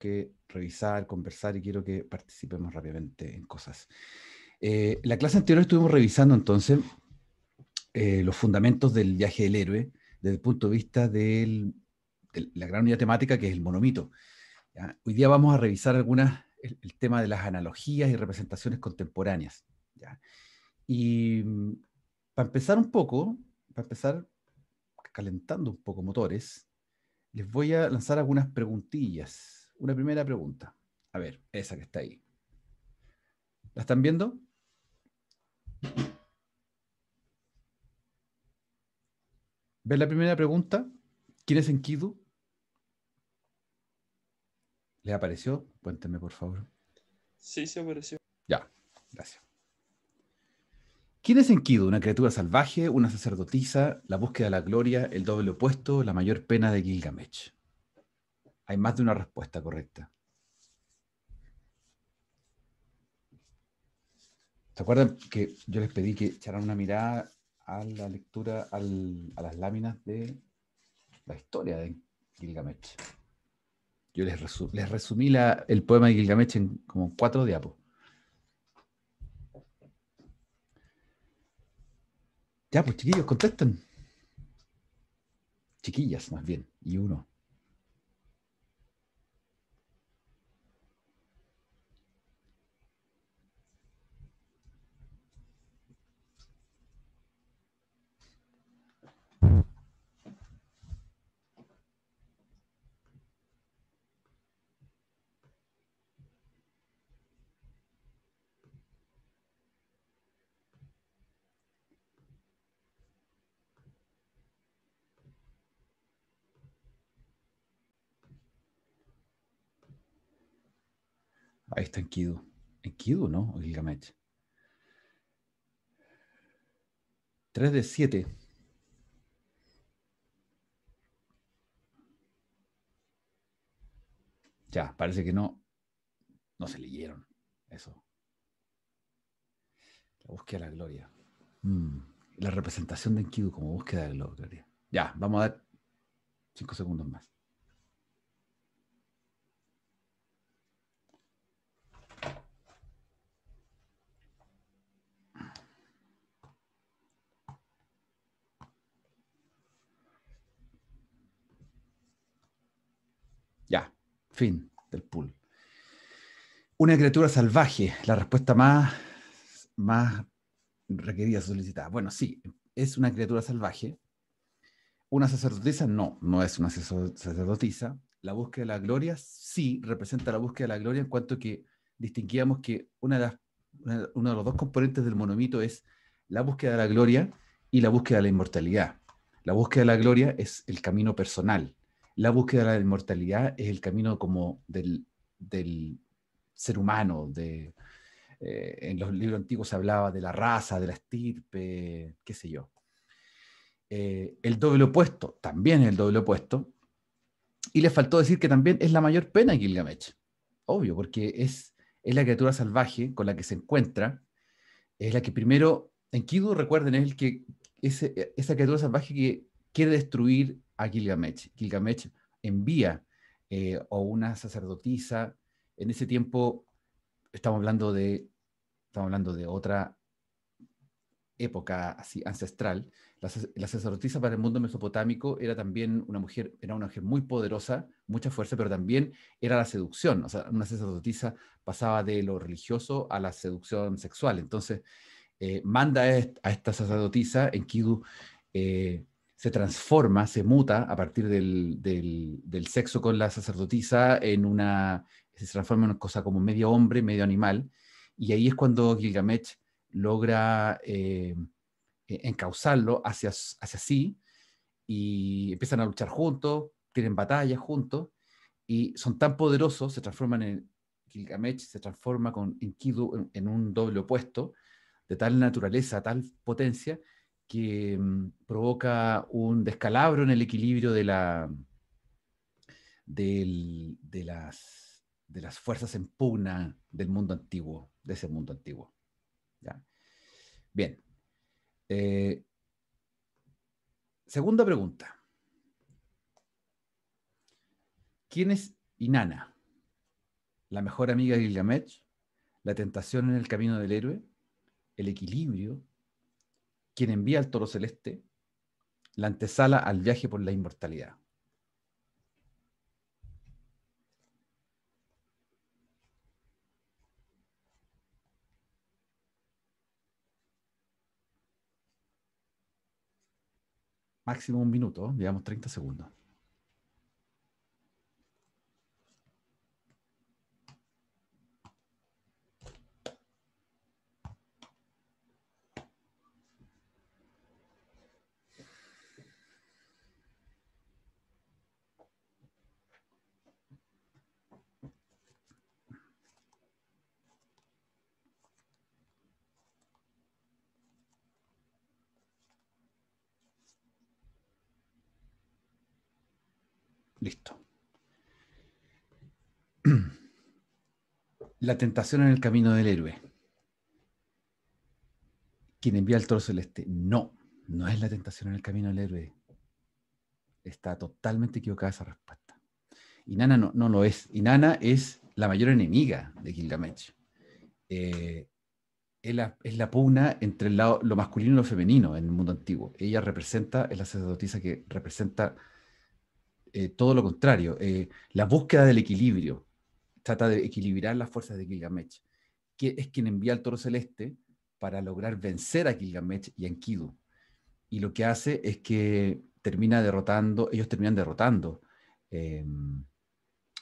que revisar, conversar y quiero que participemos rápidamente en cosas. Eh, la clase anterior estuvimos revisando entonces eh, los fundamentos del viaje del héroe desde el punto de vista del, de la gran unidad temática que es el monomito. ¿ya? Hoy día vamos a revisar algunas, el, tema de las analogías y representaciones contemporáneas. ¿ya? Y mm, para empezar un poco, para empezar calentando un poco motores, les voy a lanzar algunas preguntillas una primera pregunta. A ver, esa que está ahí. ¿La están viendo? ¿Ves la primera pregunta? ¿Quién es Enkidu? ¿Le apareció? Cuéntenme, por favor. Sí, se apareció. Ya, gracias. ¿Quién es Enkidu? ¿Una criatura salvaje? ¿Una sacerdotisa? ¿La búsqueda de la gloria? ¿El doble opuesto? ¿La mayor pena de Gilgamesh? hay más de una respuesta correcta. ¿Se acuerdan que yo les pedí que echaran una mirada a la lectura, a las láminas de la historia de Gilgamesh? Yo les, les resumí el poema de Gilgamesh en como cuatro diapos. Ya, pues chiquillos, contestan. Chiquillas, más bien, y uno. ahí está Enkidu. Enkidu, ¿no? O Gilgamesh. 3 de 7. Ya, parece que no. No se leyeron. Eso. La búsqueda de la gloria. Mm. La representación de Enkidu como búsqueda de la gloria. Ya, vamos a dar 5 segundos más. Fin del pool. Una criatura salvaje, la respuesta más, más requerida, solicitada. Bueno, sí, es una criatura salvaje. Una sacerdotisa, no, no es una sacerdotisa. La búsqueda de la gloria, sí, representa la búsqueda de la gloria en cuanto que distinguíamos que una de las, uno de los dos componentes del monomito es la búsqueda de la gloria y la búsqueda de la inmortalidad. La búsqueda de la gloria es el camino personal, la búsqueda de la inmortalidad es el camino como del, del ser humano, de, eh, en los libros antiguos se hablaba de la raza, de la estirpe, qué sé yo. Eh, el doble opuesto, también el doble opuesto, y le faltó decir que también es la mayor pena Gilgamesh, obvio, porque es, es la criatura salvaje con la que se encuentra, es la que primero, en Kidu recuerden, es el que esa criatura salvaje que quiere destruir a Gilgamesh. Gilgamesh envía a eh, o una sacerdotisa. En ese tiempo estamos hablando de, estamos hablando de otra época así ancestral. La, sacerdotisa para el mundo mesopotámico era también una mujer, era una mujer muy poderosa, mucha fuerza, pero también era la seducción. O sea, una sacerdotisa pasaba de lo religioso a la seducción sexual. Entonces, eh, manda a esta sacerdotisa, Kidu, eh, se transforma, se muta a partir del, sexo con la sacerdotisa en una, se transforma en una cosa como medio hombre, medio animal, y ahí es cuando Gilgamesh logra eh, e-, encauzarlo hacia, hacia sí, y empiezan a luchar juntos, tienen batallas juntos, y son tan poderosos, se transforman en, Gilgamesh se transforma con Enkidu en un doble opuesto, de tal naturaleza, tal potencia, que mm, provoca un descalabro en el equilibrio de, la, de, las, de las fuerzas en pugna del mundo antiguo, de ese mundo antiguo. Bien. Eh, segunda pregunta. ¿Quién es Inanna? ¿La mejor amiga de Gilgamesh? ¿La tentación en el camino del héroe? ¿El equilibrio quien envía al toro celeste, la antesala al viaje por la inmortalidad. Máximo un minuto, digamos 30 segundos. La tentación en el camino del héroe. Quien envía el toro celeste. No, no es la tentación en el camino del héroe. Está totalmente equivocada esa respuesta. Inanna no, no lo es. Nana es la mayor enemiga de Gilgamesh. Eh, es, la, pugna entre lo masculino y lo femenino en el mundo antiguo. Ella representa, es la sacerdotisa que representa eh, todo lo contrario, eh, la búsqueda del equilibrio, trata de equilibrar las fuerzas de Gilgamesh, que es quien envía al toro celeste para lograr vencer a Gilgamesh y a Enkidu. Y lo que hace es que termina derrotando, ellos terminan derrotando, em,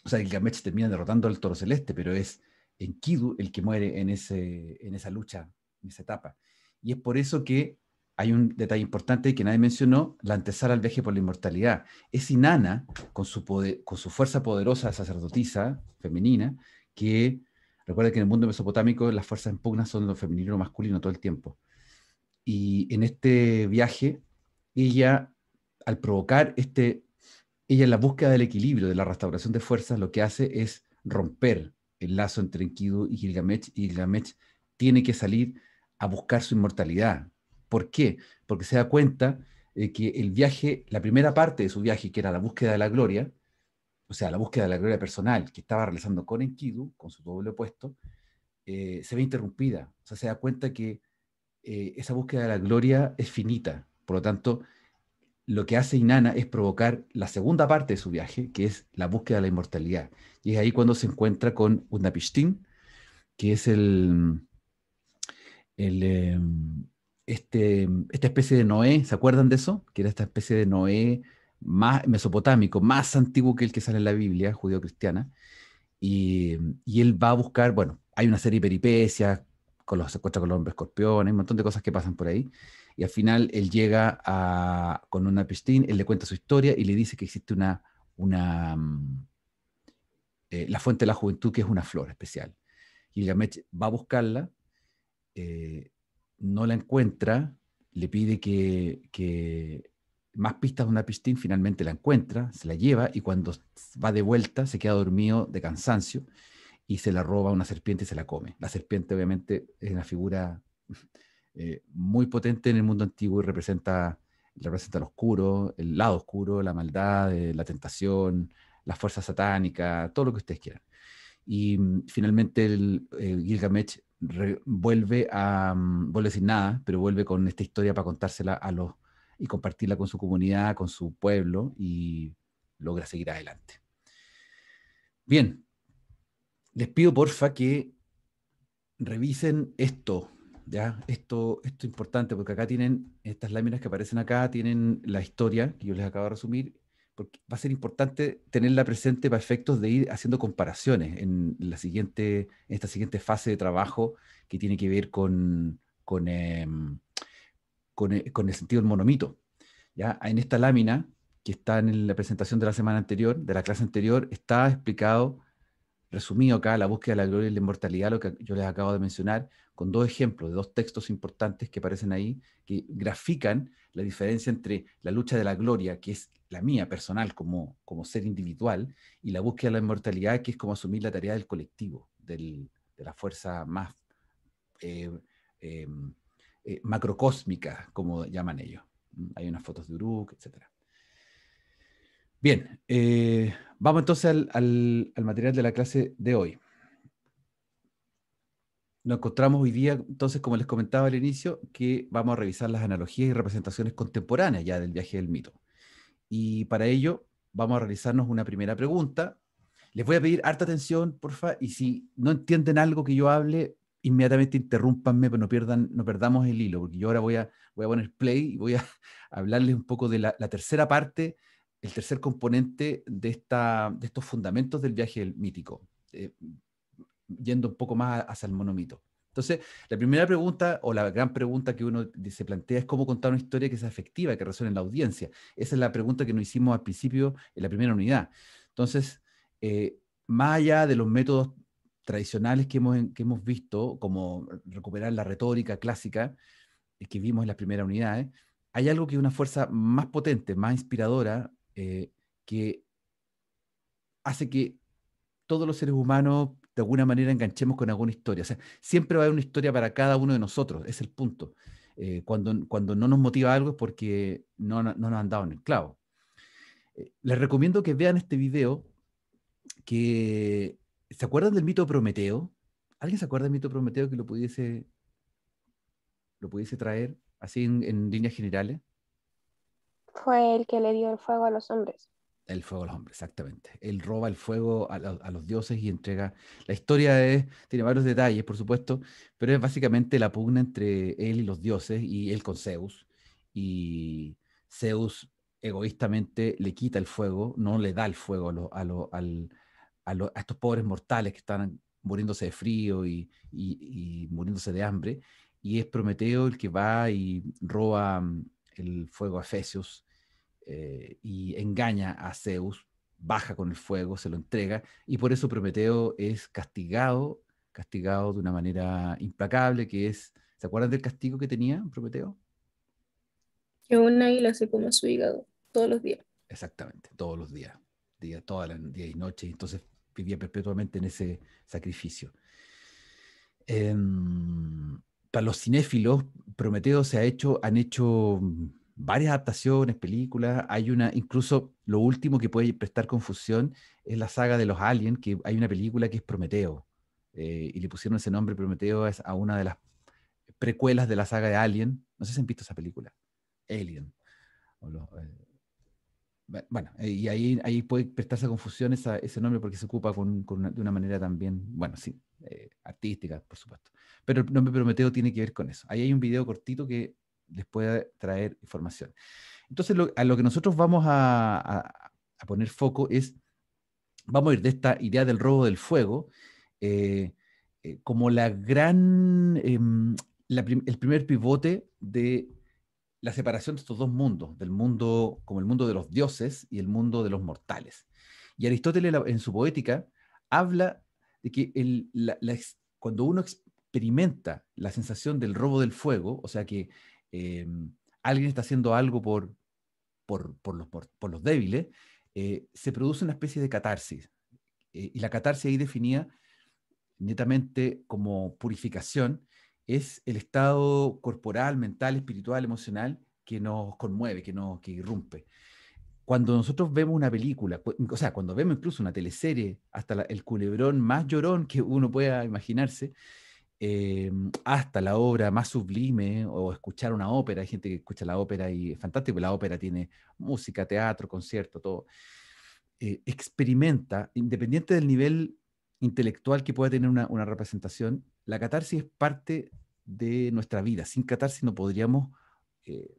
o sea, Gilgamesh termina derrotando al toro celeste, pero es Enkidu el que muere en, ese, en esa lucha, en esa etapa. Y es por eso que hay un detalle importante que nadie mencionó, la antesala al viaje por la inmortalidad. Es Inanna, con su, fuerza poderosa sacerdotisa femenina, que recuerda que en el mundo mesopotámico las fuerzas en pugna son lo femenino y lo masculino todo el tiempo. Y en este viaje, ella, al provocar este, ella en la búsqueda del equilibrio, de la restauración de fuerzas, lo que hace es romper el lazo entre Enkidu y Gilgamesh, y Gilgamesh tiene que salir a buscar su inmortalidad, ¿Por qué? Porque se da cuenta de que el viaje, la primera parte de su viaje, que era la búsqueda de la gloria, o sea, la búsqueda de la gloria personal que estaba realizando con Enkidu, con su doble opuesto, eh, se ve interrumpida. O sea, se da cuenta que eh, esa búsqueda de la gloria es finita. Por lo tanto, lo que hace Inanna es provocar la segunda parte de su viaje, que es la búsqueda de la inmortalidad. Y es ahí cuando se encuentra con Utnapishtim que es el, em, este, esta especie de Noé, ¿se acuerdan de eso? Que era esta especie de Noé más mesopotámico, más antiguo que el que sale en la Biblia, judío-cristiana. Y, él va a buscar, bueno, hay una serie de peripecias, con los, se con hombres escorpiones, un montón de cosas que pasan por ahí. Y al final él llega con una pistín él le cuenta su historia y le dice que existe una, una mm, eh, la fuente de la juventud, que es una flor especial. Y Gilgamesh va a buscarla. Eh, no la encuentra, le pide que, más pistas de una pistín finalmente la encuentra, se la lleva y cuando va de vuelta se queda dormido de cansancio y se la roba una serpiente y se la come. La serpiente obviamente es una figura eh, muy potente en el mundo antiguo y representa, representa el oscuro, el lado oscuro, la maldad, eh, la tentación, la fuerza satánica, todo lo que ustedes quieran. Y mm, finalmente el, Gilgamesh vuelve a, mm, vuelve sin nada, pero vuelve con esta historia para contársela a los y compartirla con su comunidad, con su pueblo y logra seguir adelante. Bien, les pido porfa que revisen esto, ¿ya? Esto, esto es importante porque acá tienen, estas láminas que aparecen acá, tienen la historia que yo les acabo de resumir porque va a ser importante tenerla presente para efectos de ir haciendo comparaciones en, la siguiente, esta siguiente fase de trabajo que tiene que ver con, con, em, con, eh, con el sentido del monomito. ¿ya? En esta lámina que está en la presentación de la semana anterior, de la clase anterior, está explicado resumido acá la búsqueda de la gloria y la inmortalidad, lo que yo les acabo de mencionar, con dos ejemplos de dos textos importantes que aparecen ahí, que grafican la diferencia entre la lucha de la gloria, que es la mía personal como, como ser individual, y la búsqueda de la inmortalidad, que es como asumir la tarea del colectivo, de la fuerza más eh, eh, eh, macrocósmica, como llaman ellos. Hay unas fotos de Uruk, etcétera. Bien, eh, vamos entonces al, material de la clase de hoy. Nos encontramos hoy día, entonces, como les comentaba al inicio, que vamos a revisar las analogías y representaciones contemporáneas ya del viaje del mito. Y para ello vamos a realizarnos una primera pregunta. Les voy a pedir harta atención, porfa, y si no entienden algo que yo hable, inmediatamente interrúmpanme, pero no, pierdan, no perdamos el hilo, porque yo ahora voy a, voy a poner play y voy a hablarles un poco de la, la tercera parte el tercer componente de, esta, de estos fundamentos del viaje mítico, eh, yendo un poco más hacia el monomito. Entonces, la primera pregunta o la gran pregunta que uno se plantea es cómo contar una historia que sea efectiva, que resuene en la audiencia. Esa es la pregunta que nos hicimos al principio en la primera unidad. Entonces, eh, más allá de los métodos tradicionales que hemos, que hemos visto, como recuperar la retórica clásica eh, que vimos en la primera unidad hay algo que es una fuerza más potente, más inspiradora, eh, que hace que todos los seres humanos de alguna manera enganchemos con alguna historia. O sea, siempre va a haber una historia para cada uno de nosotros, es el punto. Eh, cuando, cuando no nos motiva algo es porque no, nos han dado en el clavo. Eh, les recomiendo que vean este video que... ¿Se acuerdan del mito Prometeo? ¿Alguien se acuerda del mito Prometeo que lo pudiese, lo pudiese traer así en líneas generales? fue el que le dio el fuego a los hombres. El fuego a los hombres, exactamente. Él roba el fuego a, los dioses y entrega. La historia es, tiene varios detalles, por supuesto, pero es básicamente la pugna entre él y los dioses y él con Zeus. Y Zeus egoístamente le quita el fuego, no le da el fuego a, a, estos pobres mortales que están muriéndose de frío y, y, muriéndose de hambre. Y es Prometeo el que va y roba mm, el fuego a Efesios eh, y engaña a Zeus, baja con el fuego, se lo entrega, y por eso Prometeo es castigado, castigado de una manera implacable, que es, ¿se acuerdan del castigo que tenía Prometeo? Que un águila se come su hígado todos los días. Exactamente, todos los días, día, todas la día y noche entonces vivía perpetuamente en ese sacrificio. Em, para los cinéfilos, Prometeo se ha hecho, han hecho varias adaptaciones, películas, hay una, incluso lo último que puede prestar confusión es la saga de los aliens, que hay una película que es Prometeo, eh, y le pusieron ese nombre Prometeo a una de las precuelas de la saga de Alien, no sé si han visto esa película, Alien. Eh, bueno, eh, y ahí, ahí puede prestarse confusión ese nombre porque se ocupa con, de una manera también, bueno, sí, artística, por supuesto. Pero el nombre Prometeo tiene que ver con eso. Ahí hay un video cortito que Después de traer información. Entonces, a lo que nosotros vamos a, poner foco es, vamos a ir de esta idea del robo del fuego eh, eh, como la gran, em, el primer pivote de la separación de estos dos mundos, del mundo como el mundo de los dioses y el mundo de los mortales. Y Aristóteles en su poética habla de que cuando uno experimenta la sensación del robo del fuego, o sea que eh, alguien está haciendo algo por, los, débiles, eh, se produce una especie de catarsis. Eh, y la catarsis ahí definida netamente como purificación es el estado corporal, mental, espiritual, emocional que nos conmueve, que nos que irrumpe. Cuando nosotros vemos una película, o sea, cuando vemos incluso una teleserie, hasta el culebrón más llorón que uno pueda imaginarse, Em, hasta la obra más sublime o escuchar una ópera. Hay gente que escucha la ópera y es fantástico, la ópera tiene música, teatro, concierto, todo. Eh, experimenta, independiente del nivel intelectual que pueda tener una, una representación, la catarsis es parte de nuestra vida. Sin catarsis no podríamos, eh,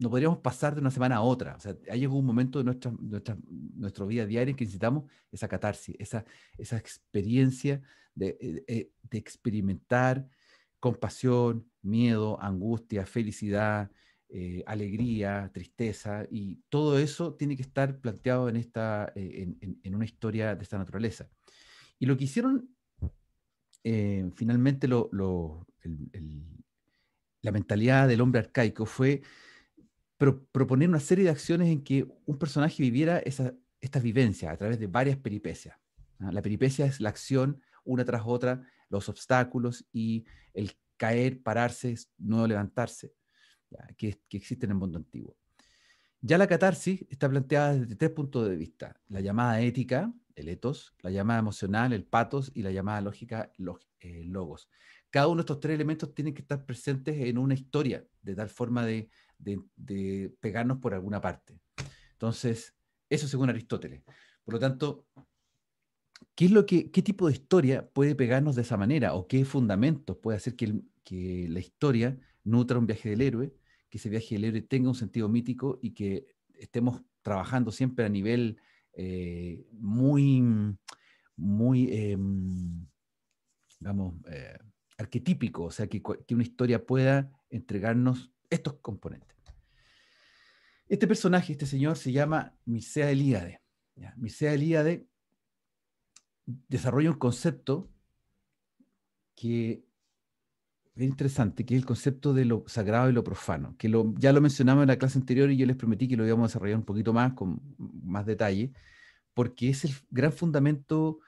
no podríamos pasar de una semana a otra. hay sea, un momento de nuestra, nuestra, nuestra vida diaria en que necesitamos esa catarsis, esa, esa experiencia eh, eh, de, experimentar compasión, miedo, angustia, felicidad, eh, alegría, tristeza, y todo eso tiene que estar planteado en, esta, en, una historia de esta naturaleza. Y lo que hicieron finalmente lo, la mentalidad del hombre arcaico fue proponer una serie de acciones en que un personaje viviera estas vivencias a través de varias peripecias. La peripecia es la acción una tras otra, los obstáculos y el caer, pararse, no levantarse, que, existen en el mundo antiguo. Ya la catarsis está planteada desde tres puntos de vista: la llamada ética, el etos, la llamada emocional, el patos, y la llamada lógica, los eh, logos. Cada uno de estos tres elementos tiene que estar presentes en una historia, de tal forma de, de pegarnos por alguna parte. Entonces, eso según Aristóteles. Por lo tanto, ¿Qué, lo que, ¿Qué tipo de historia puede pegarnos de esa manera? ¿O qué fundamentos puede hacer que, la historia nutra un viaje del héroe, que ese viaje del héroe tenga un sentido mítico y que estemos trabajando siempre a nivel eh, muy, mm, muy, eh, mm, eh, arquetípico, o sea, que, una historia pueda entregarnos estos componentes. Este personaje, este señor, se llama Misea Elíade. Misea Elíade desarrolla un concepto que es interesante, que es el concepto de lo sagrado y lo profano, que ya lo mencionamos en la clase anterior y yo les prometí que lo íbamos a desarrollar un poquito más, con más detalle, porque es el gran fundamento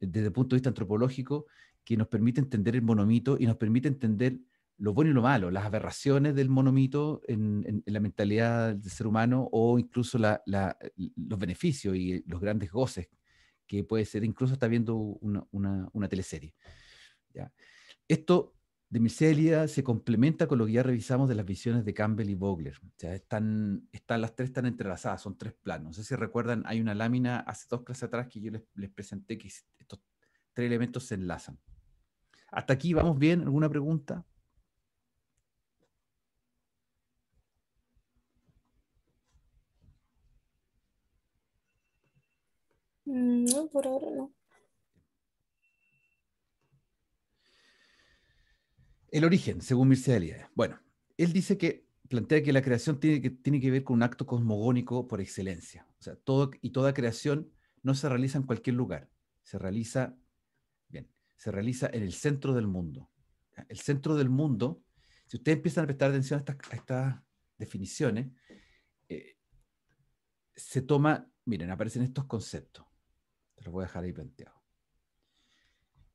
eh, desde el punto de vista antropológico que nos permite entender el monomito y nos permite entender lo bueno y lo malo, las aberraciones del monomito en, la mentalidad del ser humano o incluso los beneficios y los grandes goces que puede ser incluso está viendo una, teleserie. Esto de micelia se complementa con lo que ya revisamos de las visiones de Campbell y Vogler. ya están, están, las tres están entrelazadas, son tres planos. No sé si recuerdan, hay una lámina hace dos clases atrás que yo les, les presenté que estos tres elementos se enlazan. ¿Hasta aquí vamos bien? ¿Alguna pregunta? No, por ahora no. El origen, según Mircea Eliade. Bueno, él dice que plantea que la creación tiene que, tiene que ver con un acto cosmogónico por excelencia. O sea, todo y toda creación no se realiza en cualquier lugar, se realiza, bien, se realiza en el centro del mundo. El centro del mundo, si ustedes empiezan a prestar atención a estas, definiciones, eh, se toma, miren, aparecen estos conceptos lo voy a dejar ahí planteado.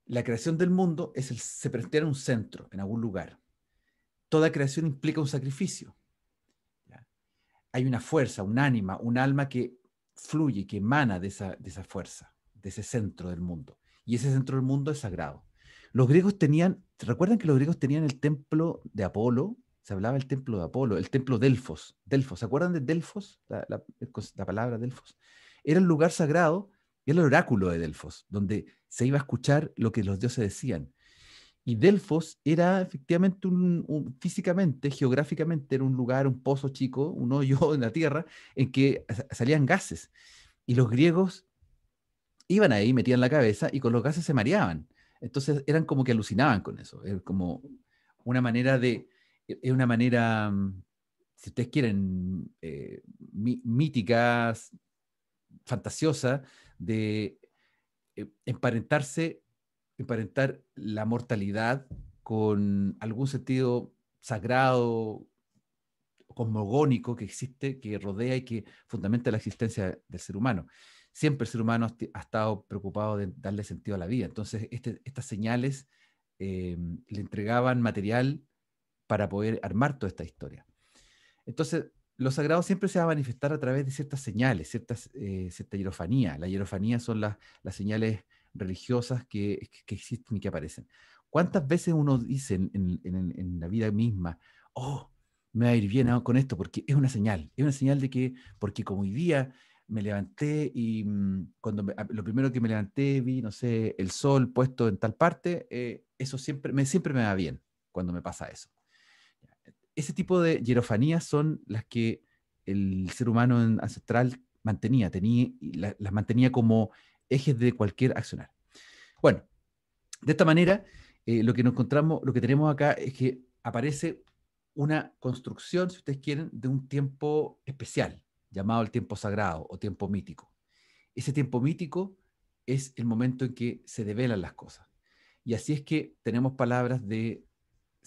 La creación del mundo es el se plantea en un centro, en algún lugar. Toda creación implica un sacrificio. Hay una fuerza, un ánima, un alma que fluye, que emana de esa, de esa fuerza, de ese centro del mundo. Y ese centro del mundo es sagrado. Los griegos tenían, ¿recuerdan que los griegos tenían el templo de Apolo? Se hablaba del templo de Apolo, el templo Delfos. Delfos, ¿se acuerdan de Delfos? La, la palabra Delfos. Era un lugar sagrado el oráculo de Delfos, donde se iba a escuchar lo que los dioses decían. Y Delfos era efectivamente un, físicamente, geográficamente, era un lugar, un pozo chico, un hoyo en la tierra, en que salían gases. Y los griegos iban ahí, metían la cabeza y con los gases se mareaban. Entonces eran como que alucinaban con eso. Es como una manera de, es una manera, mm, si ustedes quieren, eh, mítica, fantasiosa de eh, emparentarse, emparentar la mortalidad con algún sentido sagrado, cosmogónico que existe, que rodea y que fundamenta la existencia del ser humano. Siempre el ser humano ha, estado preocupado de darle sentido a la vida. Entonces, este, estas señales eh, le entregaban material para poder armar toda esta historia. Entonces, lo sagrado siempre se va a manifestar a través de ciertas señales, ciertas, eh, cierta hierofanía. La hierofanía son las, las señales religiosas que, existen y que aparecen. ¿Cuántas veces uno dice en, la vida misma, oh, me va a ir bien ah, con esto? Porque es una señal, es una señal de que, porque como hoy día me levanté y mm, cuando lo primero que me levanté vi, no sé, el sol puesto en tal parte, eh, eso siempre me, siempre me va bien cuando me pasa eso ese tipo de hierofanías son las que el ser humano ancestral mantenía, tenía, las mantenía como ejes de cualquier accionar. Bueno, de esta manera, eh, lo que encontramos, lo que tenemos acá es que aparece una construcción, si ustedes quieren, de un tiempo especial, llamado el tiempo sagrado o tiempo mítico. Ese tiempo mítico es el momento en que se develan las cosas. Y así es que tenemos palabras de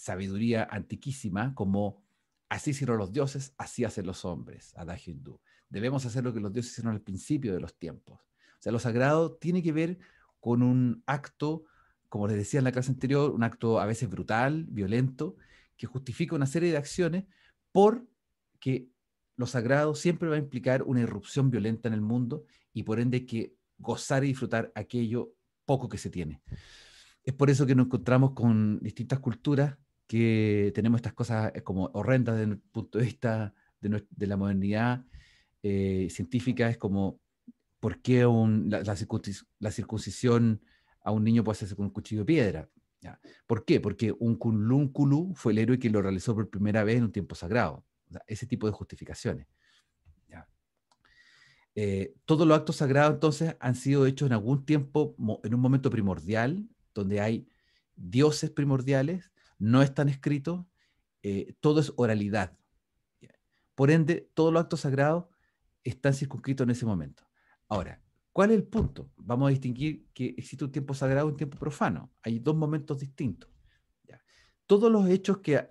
sabiduría antiquísima como así hicieron los dioses, así hacen los hombres, adagio hindú. Debemos hacer lo que los dioses hicieron al principio de los tiempos. O sea, lo sagrado tiene que ver con un acto, como les decía en la clase anterior, un acto a veces brutal, violento, que justifica una serie de acciones por que lo sagrado siempre va a implicar una irrupción violenta en el mundo y por ende que gozar y disfrutar aquello poco que se tiene. Es por eso que nos encontramos con distintas culturas que tenemos estas cosas eh, como horrendas desde el punto de vista de, la modernidad eh, científica, es como, ¿por qué la, circuncisión a un niño puede hacerse con un cuchillo de piedra? ¿Por qué? Porque un culunculu fue el héroe que lo realizó por primera vez en un tiempo sagrado. ese tipo de justificaciones. Eh, todos los actos sagrados entonces han sido hechos en algún tiempo, en un momento primordial, donde hay dioses primordiales no están escritos, eh, todo es oralidad. Por ende, todos los actos sagrados están circunscritos en ese momento. Ahora, ¿cuál es el punto? Vamos a distinguir que existe un tiempo sagrado y un tiempo profano. Hay dos momentos distintos. Todos los hechos que,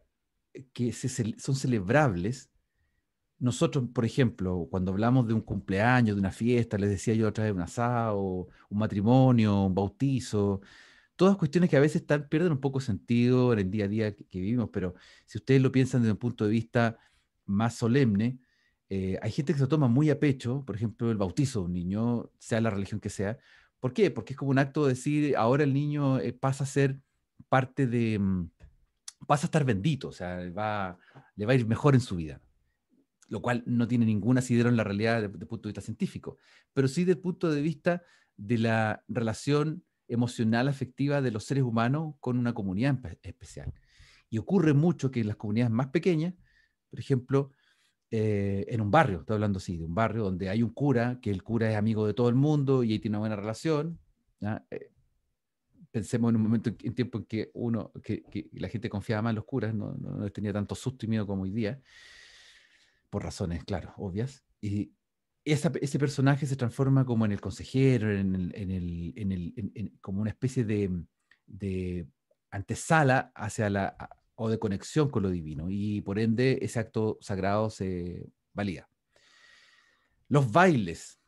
son celebrables, nosotros, por ejemplo, cuando hablamos de un cumpleaños, de una fiesta, les decía yo otra vez un asado, un matrimonio, un bautizo, todas cuestiones que a veces están, pierden un poco sentido en el día a día que, vivimos, pero si ustedes lo piensan desde un punto de vista más solemne, eh, hay gente que se toma muy a pecho, por ejemplo, el bautizo de un niño, sea la religión que sea. ¿Por qué? Porque es como un acto de decir, ahora el niño eh, pasa a ser parte de, mm, pasa a estar bendito, o sea, va, le va a ir mejor en su vida, lo cual no tiene ninguna asidero en la realidad desde el de punto de vista científico, pero sí desde el punto de vista de la relación emocional, afectiva de los seres humanos con una comunidad especial. Y ocurre mucho que en las comunidades más pequeñas, por ejemplo, eh, en un barrio, estoy hablando así, de un barrio donde hay un cura, que el cura es amigo de todo el mundo y ahí tiene una buena relación. Eh, pensemos en un momento, en tiempo en que uno, que, la gente confiaba más en los curas, no, no, tenía tanto susto y miedo como hoy día, por razones, claro, obvias. Y, ese personaje se transforma como en el consejero, en, como una especie de, antesala hacia la o de conexión con lo divino y por ende ese acto sagrado se valía. Los bailes,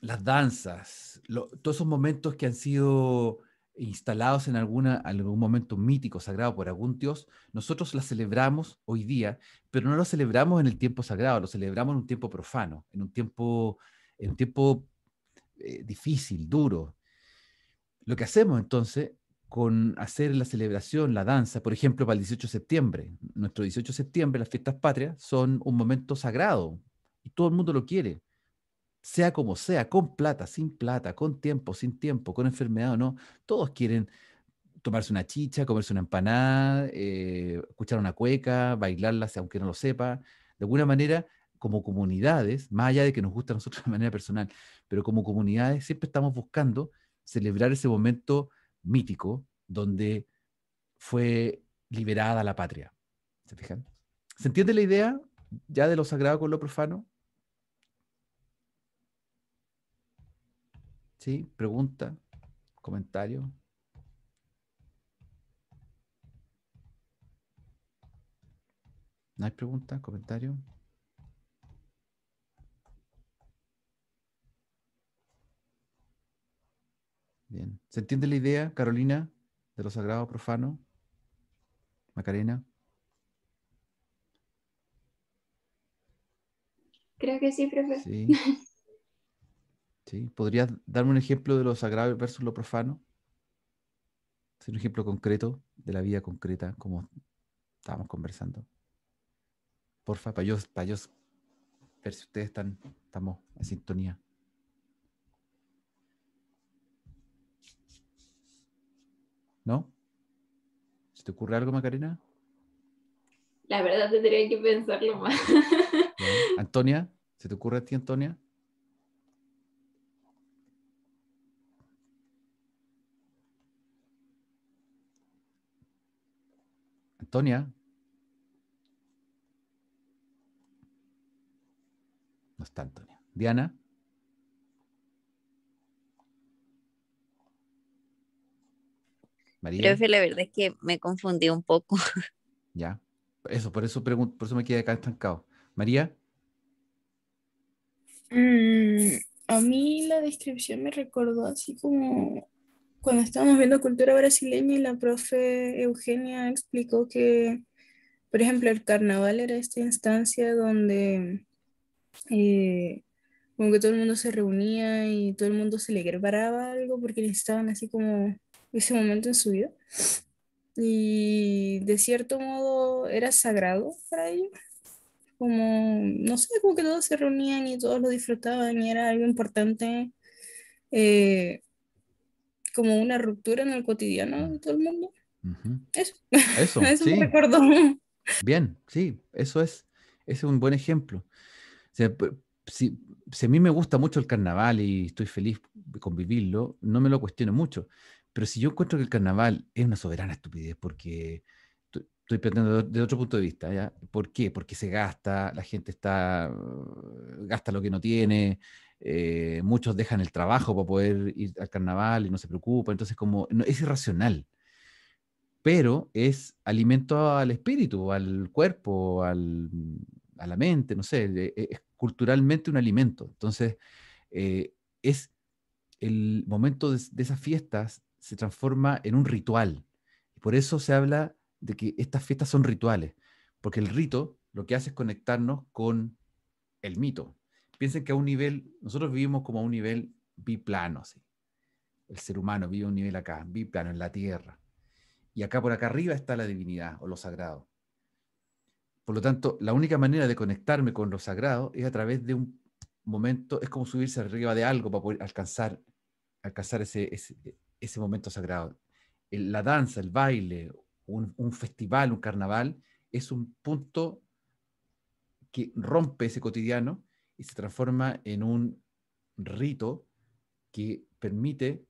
las danzas, todos esos momentos que han sido instalados en alguna, algún momento mítico, sagrado por algún dios, nosotros la celebramos hoy día, pero no lo celebramos en el tiempo sagrado, lo celebramos en un tiempo profano, en un tiempo, en tiempo eh, difícil, duro. Lo que hacemos entonces con hacer la celebración, la danza, por ejemplo, para el 18 de septiembre. Nuestro 18 de septiembre, las fiestas patrias, son un momento sagrado y todo el mundo lo quiere sea como sea, con plata, sin plata, con tiempo, sin tiempo, con enfermedad o no, todos quieren tomarse una chicha, comerse una empanada, eh, escuchar una cueca, bailarla, aunque no lo sepa. De alguna manera, como comunidades, más allá de que nos gusta a nosotros de manera personal, pero como comunidades siempre estamos buscando celebrar ese momento mítico donde fue liberada la patria. ¿Se fijan? ¿Se entiende la idea ya de lo sagrado con lo profano? ¿Sí? Pregunta, comentario. ¿No hay pregunta, comentario? Bien. ¿Se entiende la idea, Carolina, de lo sagrado profano? Macarena. Creo que sí, profe. ¿Podrías darme un ejemplo de lo sagrado versus lo profano? un ejemplo concreto de la vida concreta, como estábamos conversando. Porfa, para yo, para yo ver si ustedes están, estamos en sintonía. ¿No? ¿Se te ocurre algo, Macarena? La verdad tendría que pensarlo más. ¿Antonia? ¿Se te ocurre a ti, Antonia? Antonia. No está Antonia. Diana. María. la verdad es que me confundí un poco. Ya. Eso, por eso, por eso me quedé acá estancado. María. Mm, a mí la descripción me recordó así como cuando estábamos viendo cultura brasileña y la profe Eugenia explicó que, por ejemplo, el carnaval era esta instancia donde eh, como que todo el mundo se reunía y todo el mundo se le preparaba algo porque necesitaban así como ese momento en su vida. Y de cierto modo era sagrado para ellos. Como, no sé, como que todos se reunían y todos lo disfrutaban y era algo importante. Eh, como una ruptura en el cotidiano mm. de todo el mundo. Eso, eso, me recordó. Bien, sí, eso es, es un buen ejemplo. O sea, si, a mí me gusta mucho el carnaval y estoy feliz de convivirlo no me lo cuestiono mucho. Pero si yo encuentro que el carnaval es una soberana estupidez, porque estoy pensando desde otro punto de vista, ¿ya? ¿Por qué? Porque se gasta, la gente está, gasta lo que no tiene, eh, muchos dejan el trabajo para poder ir al carnaval y no se preocupa, entonces como es irracional, pero es alimento al espíritu, al cuerpo, al, a la mente, no sé, e, e, es culturalmente un alimento, entonces eh, es el momento de, de esas fiestas se transforma en un ritual, y por eso se habla de que estas fiestas son rituales, porque el rito lo que hace es conectarnos con el mito, Piensen que a un nivel, nosotros vivimos como a un nivel biplano, ¿sí? El ser humano vive a un nivel acá, biplano, en la tierra. Y acá por acá arriba está la divinidad o lo sagrado. Por lo tanto, la única manera de conectarme con lo sagrado es a través de un momento, es como subirse arriba de algo para poder alcanzar, alcanzar ese, ese, momento sagrado. la danza, el baile, un, festival, un carnaval, es un punto que rompe ese cotidiano y se transforma en un rito que permite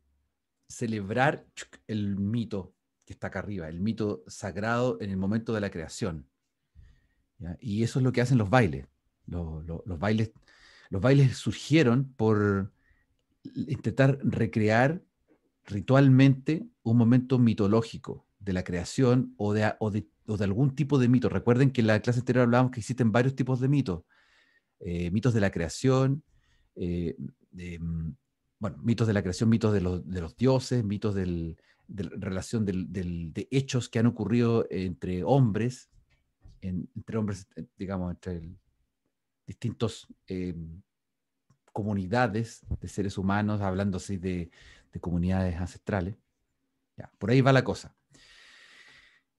celebrar el mito que está acá arriba, el mito sagrado en el momento de la creación. Y eso es lo que hacen los bailes. Los, bailes. los bailes surgieron por intentar recrear ritualmente un momento mitológico de la creación o de, de, o de algún tipo de mito. Recuerden que en la clase anterior hablábamos que existen varios tipos de mitos. Eh, mitos de la creación, eh, mm, bueno, mitos de la creación, mitos de los, dioses, mitos de de relación de hechos que han ocurrido entre hombres, entre hombres, eh, digamos, entre distintas distintos comunidades de seres humanos, hablando así de, comunidades ancestrales. por ahí va la cosa.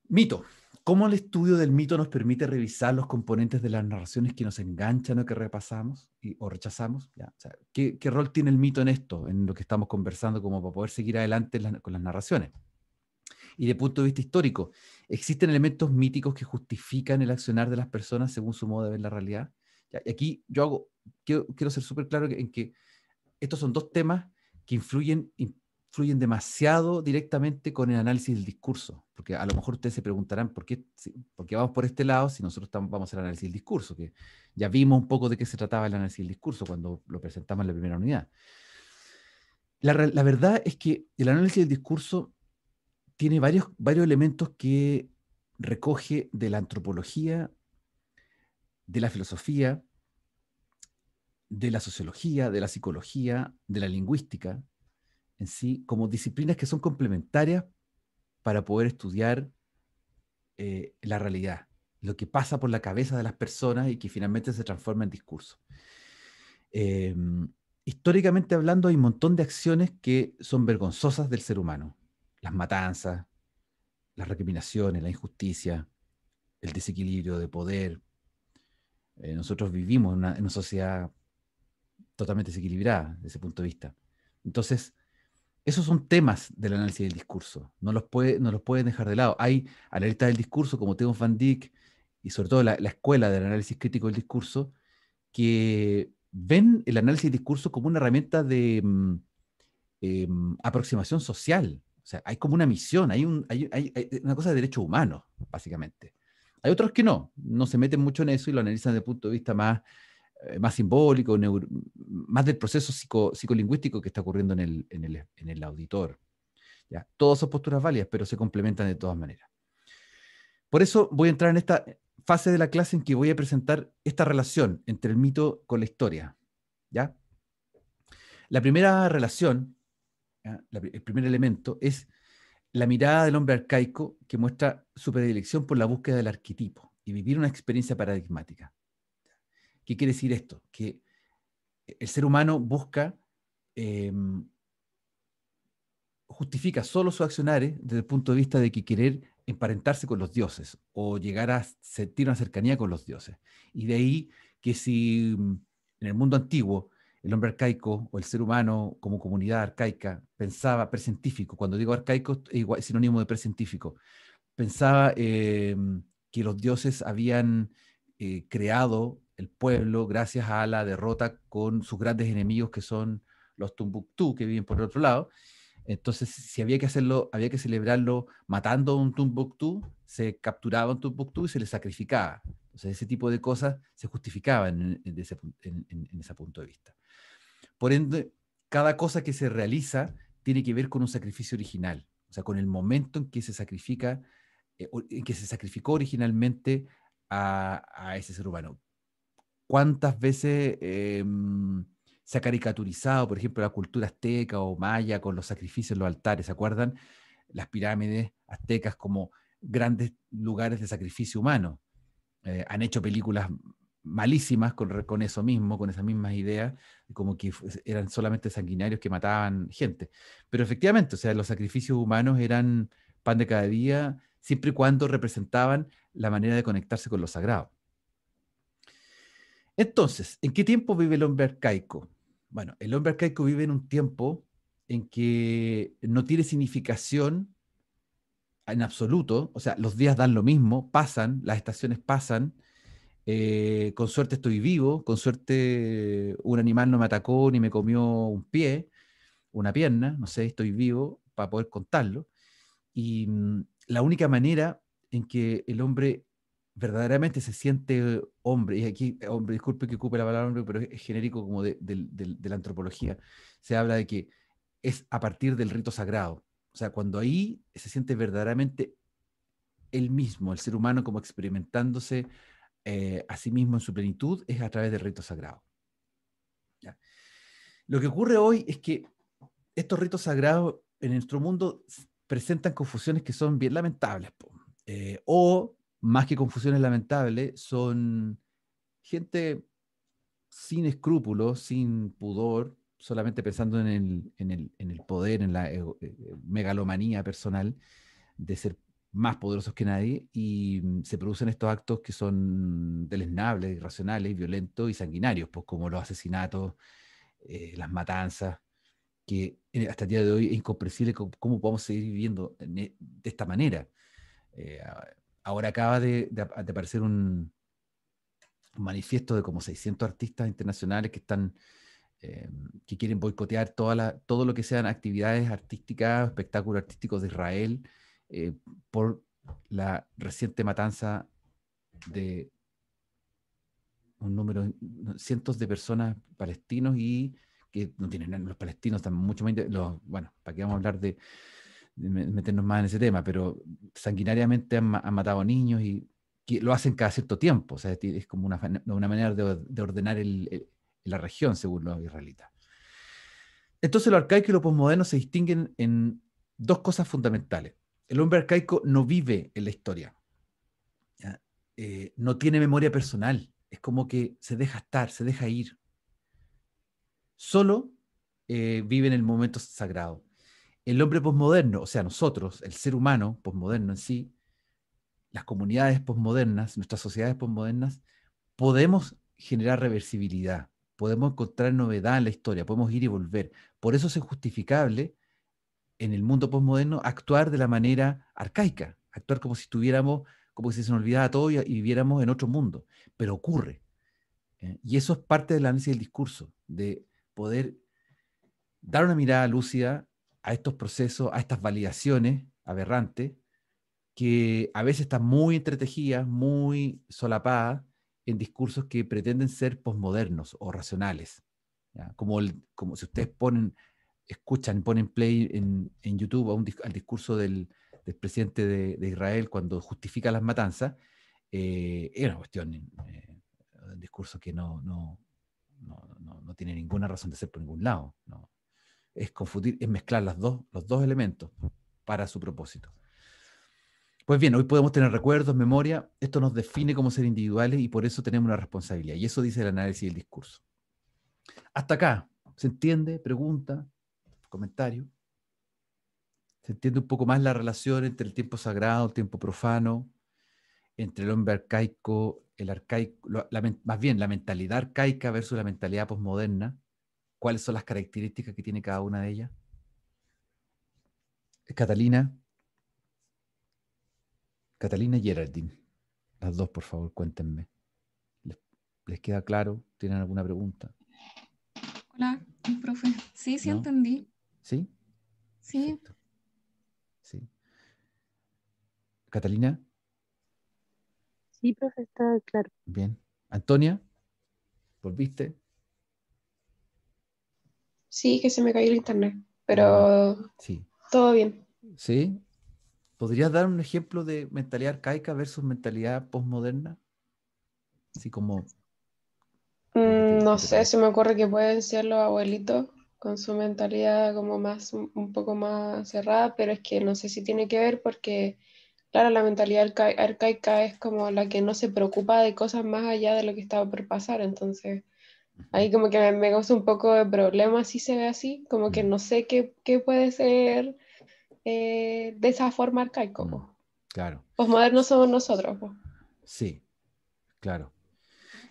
Mito. ¿Cómo el estudio del mito nos permite revisar los componentes de las narraciones que nos enganchan o que repasamos y, o rechazamos? ¿qué, rol tiene el mito en esto, en lo que estamos conversando, como para poder seguir adelante con las narraciones? Y de punto de vista histórico, ¿existen elementos míticos que justifican el accionar de las personas según su modo de ver la realidad? Y aquí yo hago, quiero, quiero ser súper claro en que estos son dos temas que influyen fluyen demasiado directamente con el análisis del discurso, porque a lo mejor ustedes se preguntarán por qué, vamos por este lado si nosotros vamos a hacer análisis del discurso, que ya vimos un poco de qué se trataba el análisis del discurso cuando lo presentamos en la primera unidad. La, verdad es que el análisis del discurso tiene varios elementos que recoge de la antropología, de la filosofía, de la sociología, de la psicología, de la lingüística, en sí como disciplinas que son complementarias para poder estudiar eh, la realidad, lo que pasa por la cabeza de las personas y que finalmente se transforma en discurso. Em, históricamente hablando, hay un montón de acciones que son vergonzosas del ser humano. Las matanzas, las recriminaciones, la injusticia, el desequilibrio de poder. Eh, nosotros vivimos en una, en una, sociedad totalmente desequilibrada desde ese punto de vista. Entonces, esos son temas del análisis del discurso. No los, puede, no los pueden dejar de lado. Hay analistas del discurso como tengo Van Dyck y sobre todo la, escuela del análisis crítico del discurso que ven el análisis del discurso como una herramienta de mm, eh, aproximación social. O sea, hay como una misión, hay, hay una cosa de derechos humanos, básicamente. Hay otros que no, no se meten mucho en eso y lo analizan desde el punto de vista más eh, más simbólico, más del proceso psicolingüístico que está ocurriendo en el, auditor. ¿ya? Todas son posturas válidas, pero se complementan de todas maneras. Por eso voy a entrar en esta fase de la clase en que voy a presentar esta relación entre el mito con la historia. ¿ya? La primera relación, el primer elemento, es la mirada del hombre arcaico que muestra su predilección por la búsqueda del arquetipo y vivir una experiencia paradigmática. ¿Qué quiere decir esto? Que el ser humano busca, em, justifica solo su accionares desde el punto de vista de que querer emparentarse con los dioses o llegar a sentir una cercanía con los dioses. Y de ahí que si mm, en el mundo antiguo el hombre arcaico o el ser humano como comunidad arcaica pensaba precientífico, cuando digo arcaico es, sinónimo de precientífico, pensaba em, que los dioses habían eh, creado pueblo, gracias a la derrota con sus grandes enemigos que son los Tumbuctú, que viven por el otro lado. Entonces, si había que hacerlo, había que celebrarlo matando a un Tumbuctú, se capturaba un Tumbuctú y se le sacrificaba. Entonces, ese tipo de cosas se justificaban en, ese, punto de vista. Por ende, cada cosa que se realiza tiene que ver con un sacrificio original, o sea, con el momento en que se sacrifica, eh, en que se sacrificó originalmente a, ese ser humano cuántas veces em, se ha caricaturizado, por ejemplo, la cultura azteca o maya con los sacrificios en los altares, ¿se acuerdan? Las pirámides aztecas como grandes lugares de sacrificio humano. Eh, han hecho películas malísimas con, con, eso mismo, con esas mismas ideas, como que eran solamente sanguinarios que mataban gente. Pero efectivamente, o sea, los sacrificios humanos eran pan de cada día, siempre y cuando representaban la manera de conectarse con lo sagrado. Entonces, ¿en qué tiempo vive el hombre arcaico? Bueno, el hombre arcaico vive en un tiempo en que no tiene significación en absoluto, o sea, los días dan lo mismo, pasan, las estaciones pasan, eh, con suerte estoy vivo, con suerte un animal no me atacó ni me comió un pie, una pierna, no sé, estoy vivo para poder contarlo. Y mm, la única manera en que el hombre verdaderamente se siente hombre, y aquí, eh, hombre, disculpe que ocupe la palabra hombre, pero es genérico como de, la antropología, se habla de que es a partir del rito sagrado, o sea, cuando ahí se siente verdaderamente el mismo, el ser humano como experimentándose eh, a sí mismo en su plenitud, es a través del rito sagrado. Lo que ocurre hoy es que estos ritos sagrados en nuestro mundo presentan confusiones que son bien lamentables, eh, o más que confusiones lamentables, son gente sin escrúpulos, sin pudor, solamente pensando en el, poder, en la eh, eh, megalomanía personal de ser más poderosos que nadie, y mm, se producen estos actos que son deleznables, irracionales, violentos y sanguinarios, pues como los asesinatos, eh, las matanzas, que hasta el día de hoy es incomprensible cómo, podemos seguir viviendo de esta manera ahora acaba de, aparecer un, manifiesto de como 600 artistas internacionales que están em, que quieren boicotear toda la, todo lo que sean actividades artísticas, espectáculos artísticos de Israel eh, por la reciente matanza de un número cientos de personas palestinos y que no tienen los palestinos están mucho más bueno para qué vamos a hablar de meternos más en ese tema, pero sanguinariamente han, matado niños y lo hacen cada cierto tiempo. es como una, manera de, ordenar la región, según los israelitas. Entonces, lo arcaico y lo posmoderno se distinguen en dos cosas fundamentales. El hombre arcaico no vive en la historia, eh, no tiene memoria personal, es como que se deja estar, se deja ir. Solo eh, vive en el momento sagrado el hombre posmoderno, o sea, nosotros, el ser humano posmoderno en sí, las comunidades posmodernas, nuestras sociedades posmodernas, podemos generar reversibilidad, podemos encontrar novedad en la historia, podemos ir y volver. Por eso es justificable en el mundo posmoderno actuar de la manera arcaica, actuar como si estuviéramos, como si se nos olvidara todo y, viviéramos en otro mundo, pero ocurre. ¿eh? Y eso es parte del análisis del discurso, de poder dar una mirada lúcida a estos procesos, a estas validaciones aberrantes, que a veces están muy entretejidas, muy solapadas en discursos que pretenden ser posmodernos o racionales. Como, como si ustedes ponen, escuchan, ponen play en, en YouTube al discurso del, del presidente de, Israel cuando justifica las matanzas, eh, es una cuestión, eh, un discurso que no no, no, no, no, tiene ninguna razón de ser por ningún lado. No, es confundir, es mezclar las dos, los dos elementos para su propósito. Pues bien, hoy podemos tener recuerdos, memoria, esto nos define como ser individuales y por eso tenemos una responsabilidad. Y eso dice el análisis el discurso. Hasta acá, ¿se entiende? Pregunta, comentario. Se entiende un poco más la relación entre el tiempo sagrado, el tiempo profano, entre el hombre arcaico, el arcaico, más bien la mentalidad arcaica versus la mentalidad posmoderna, cuáles son las características que tiene cada una de ellas. Catalina. Catalina y Geraldine. Las dos, por favor, cuéntenme. ¿Les, queda claro? ¿Tienen alguna pregunta? Hola, profe. Sí, sí entendí. ¿Sí? Sí. Sí. Catalina. Sí, profe, está claro. Bien. Antonia, ¿volviste? Sí, que se me cayó el internet, pero ah, sí. todo bien. Sí. ¿Podrías dar un ejemplo de mentalidad arcaica versus mentalidad postmoderna? Así como... Mm, no sé, se me ocurre que pueden ser los abuelitos con su mentalidad como más, un poco más cerrada, pero es que no sé si tiene que ver porque, claro, la mentalidad arcaica es como la que no se preocupa de cosas más allá de lo que estaba por pasar, entonces Ahí como que me, gusta un poco de problema si se ve así, como que no sé qué, puede ser eh, de esa forma arcaico. Mm, claro. modernos somos nosotros. Sí, claro.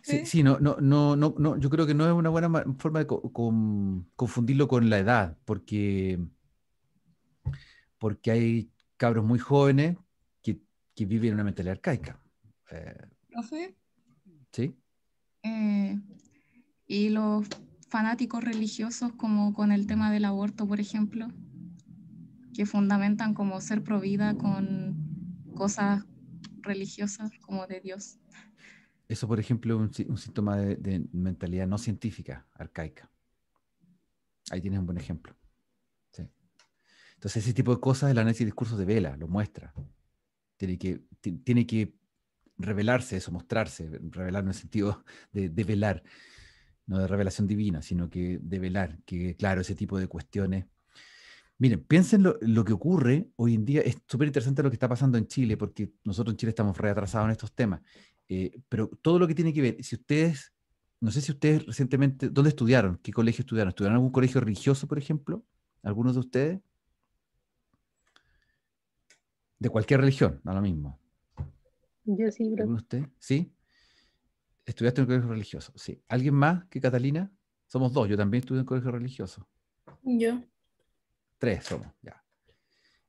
Sí, no, no, no, no, yo creo que no es una buena forma de confundirlo con la edad, porque, porque hay cabros muy jóvenes que, que viven una mentalidad arcaica. ¿No eh, Sí. Eh, y los fanáticos religiosos como con el tema del aborto, por ejemplo, que fundamentan como ser provida con cosas religiosas como de Dios. Eso, por ejemplo, es un, síntoma de, mentalidad no científica, arcaica. Ahí tienes un buen ejemplo. Sí. Entonces, ese tipo de cosas el análisis de discursos de Vela lo muestra. Tiene que, tiene que revelarse eso, mostrarse, revelar en el sentido de, de velar no de revelación divina, sino que de velar, que claro, ese tipo de cuestiones. Miren, piensen lo, que ocurre hoy en día, es súper interesante lo que está pasando en Chile, porque nosotros en Chile estamos reatrasados en estos temas, eh, pero todo lo que tiene que ver, si ustedes, no sé si ustedes recientemente, ¿dónde estudiaron? ¿Qué colegio estudiaron? ¿Estudiaron algún colegio religioso, por ejemplo? ¿Algunos de ustedes? De cualquier religión, da lo mismo. Yo sí, ¿Usted? ¿Sí? Estudiaste en colegio religioso, sí. ¿Alguien más que Catalina? Somos dos, yo también estuve en colegio religioso. Yo. Tres somos, ya.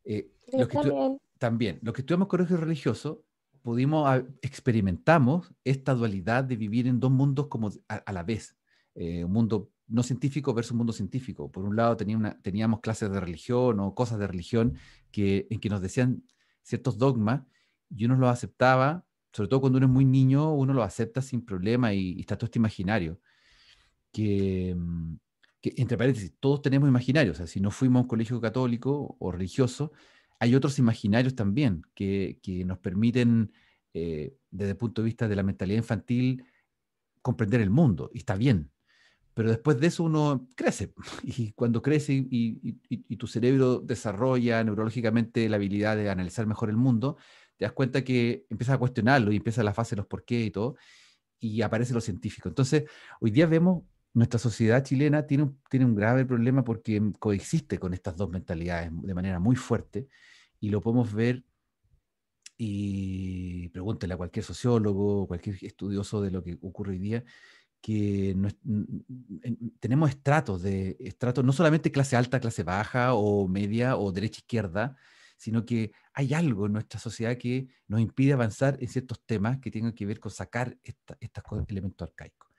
Eh, que también. también. Los que estudiamos en colegio religioso, pudimos, experimentamos esta dualidad de vivir en dos mundos como a, la vez. Eh, un mundo no científico versus un mundo científico. Por un lado tenía una, teníamos clases de religión o cosas de religión que, en que nos decían ciertos dogmas y uno los aceptaba sobre todo cuando uno es muy niño, uno lo acepta sin problema y, está todo este imaginario. Mm, que, entre paréntesis, todos tenemos imaginarios. si no fuimos a un colegio católico o religioso, hay otros imaginarios también que, nos permiten, eh, desde el punto de vista de la mentalidad infantil, comprender el mundo. Y está bien. Pero después de eso uno crece. Y cuando crece y tu cerebro desarrolla neurológicamente la habilidad de analizar mejor el mundo, te das cuenta que empiezas a cuestionarlo y empieza la fase de los por qué y todo, y aparece lo científico. Entonces, hoy día vemos, nuestra sociedad chilena tiene un, tiene un grave problema porque coexiste con estas dos mentalidades de manera muy fuerte, y lo podemos ver y pregúntele a cualquier sociólogo, cualquier estudioso de lo que ocurre hoy día, que tenemos estratos de estratos, no solamente clase alta, clase baja o media o derecha izquierda, sino que hay algo en nuestra sociedad que nos impide avanzar en ciertos temas que tengan que ver con sacar estos elementos arcaicos.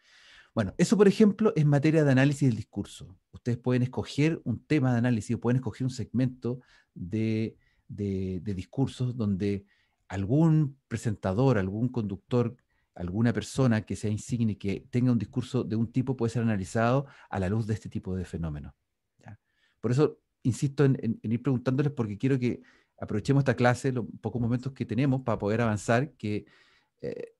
Bueno, eso por ejemplo es materia de análisis del discurso. Ustedes pueden escoger un tema de análisis o pueden escoger un segmento de, de, discursos donde algún presentador, algún conductor alguna persona que sea insigne que tenga un discurso de un tipo puede ser analizado a la luz de este tipo de fenómenos. Por eso insisto en, ir preguntándoles porque quiero que aprovechemos esta clase, los pocos momentos que tenemos para poder avanzar, que eh,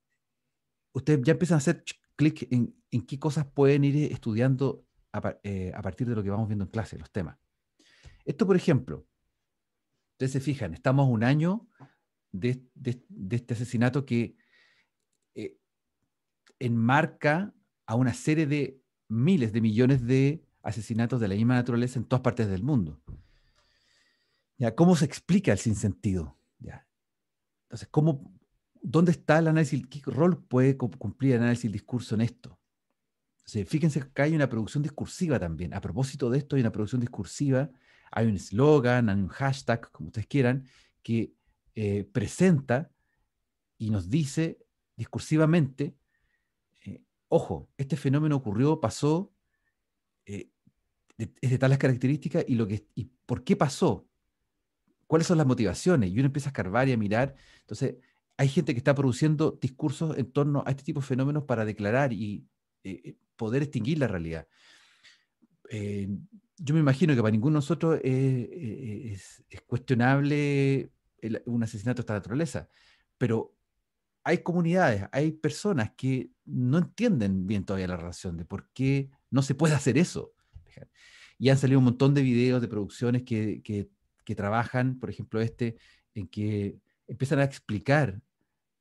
ustedes ya empiezan a hacer clic en, qué cosas pueden ir eh, estudiando eh, a, partir de lo que vamos viendo en clase, los temas. Esto, por ejemplo, ustedes se fijan, estamos un año de, este asesinato que enmarca a una serie de miles de millones de asesinatos de la misma naturaleza en todas partes del mundo. ¿Ya? ¿Cómo se explica el sinsentido? Entonces, ¿cómo, ¿dónde está el análisis? ¿Qué rol puede cumplir el análisis del discurso en esto? fíjense que hay una producción discursiva también. A propósito de esto, hay una producción discursiva, hay un eslogan, hay un hashtag, como ustedes quieran, que eh, presenta y nos dice discursivamente, eh, ojo, este fenómeno ocurrió, pasó, eh, de, es tales características y, lo que, y por qué pasó, cuáles son las motivaciones. Y uno empieza a escarbar y a mirar. Entonces, hay gente que está produciendo discursos en torno a este tipo de fenómenos para declarar y eh, eh, poder extinguir la realidad. Eh, yo me imagino que para ninguno de nosotros es, es, cuestionable un asesinato de esta naturaleza, pero hay comunidades, hay personas que no entienden bien todavía la relación de por qué no se puede hacer eso. Y han salido un montón de videos de producciones que, trabajan, por ejemplo este, en que empiezan a explicar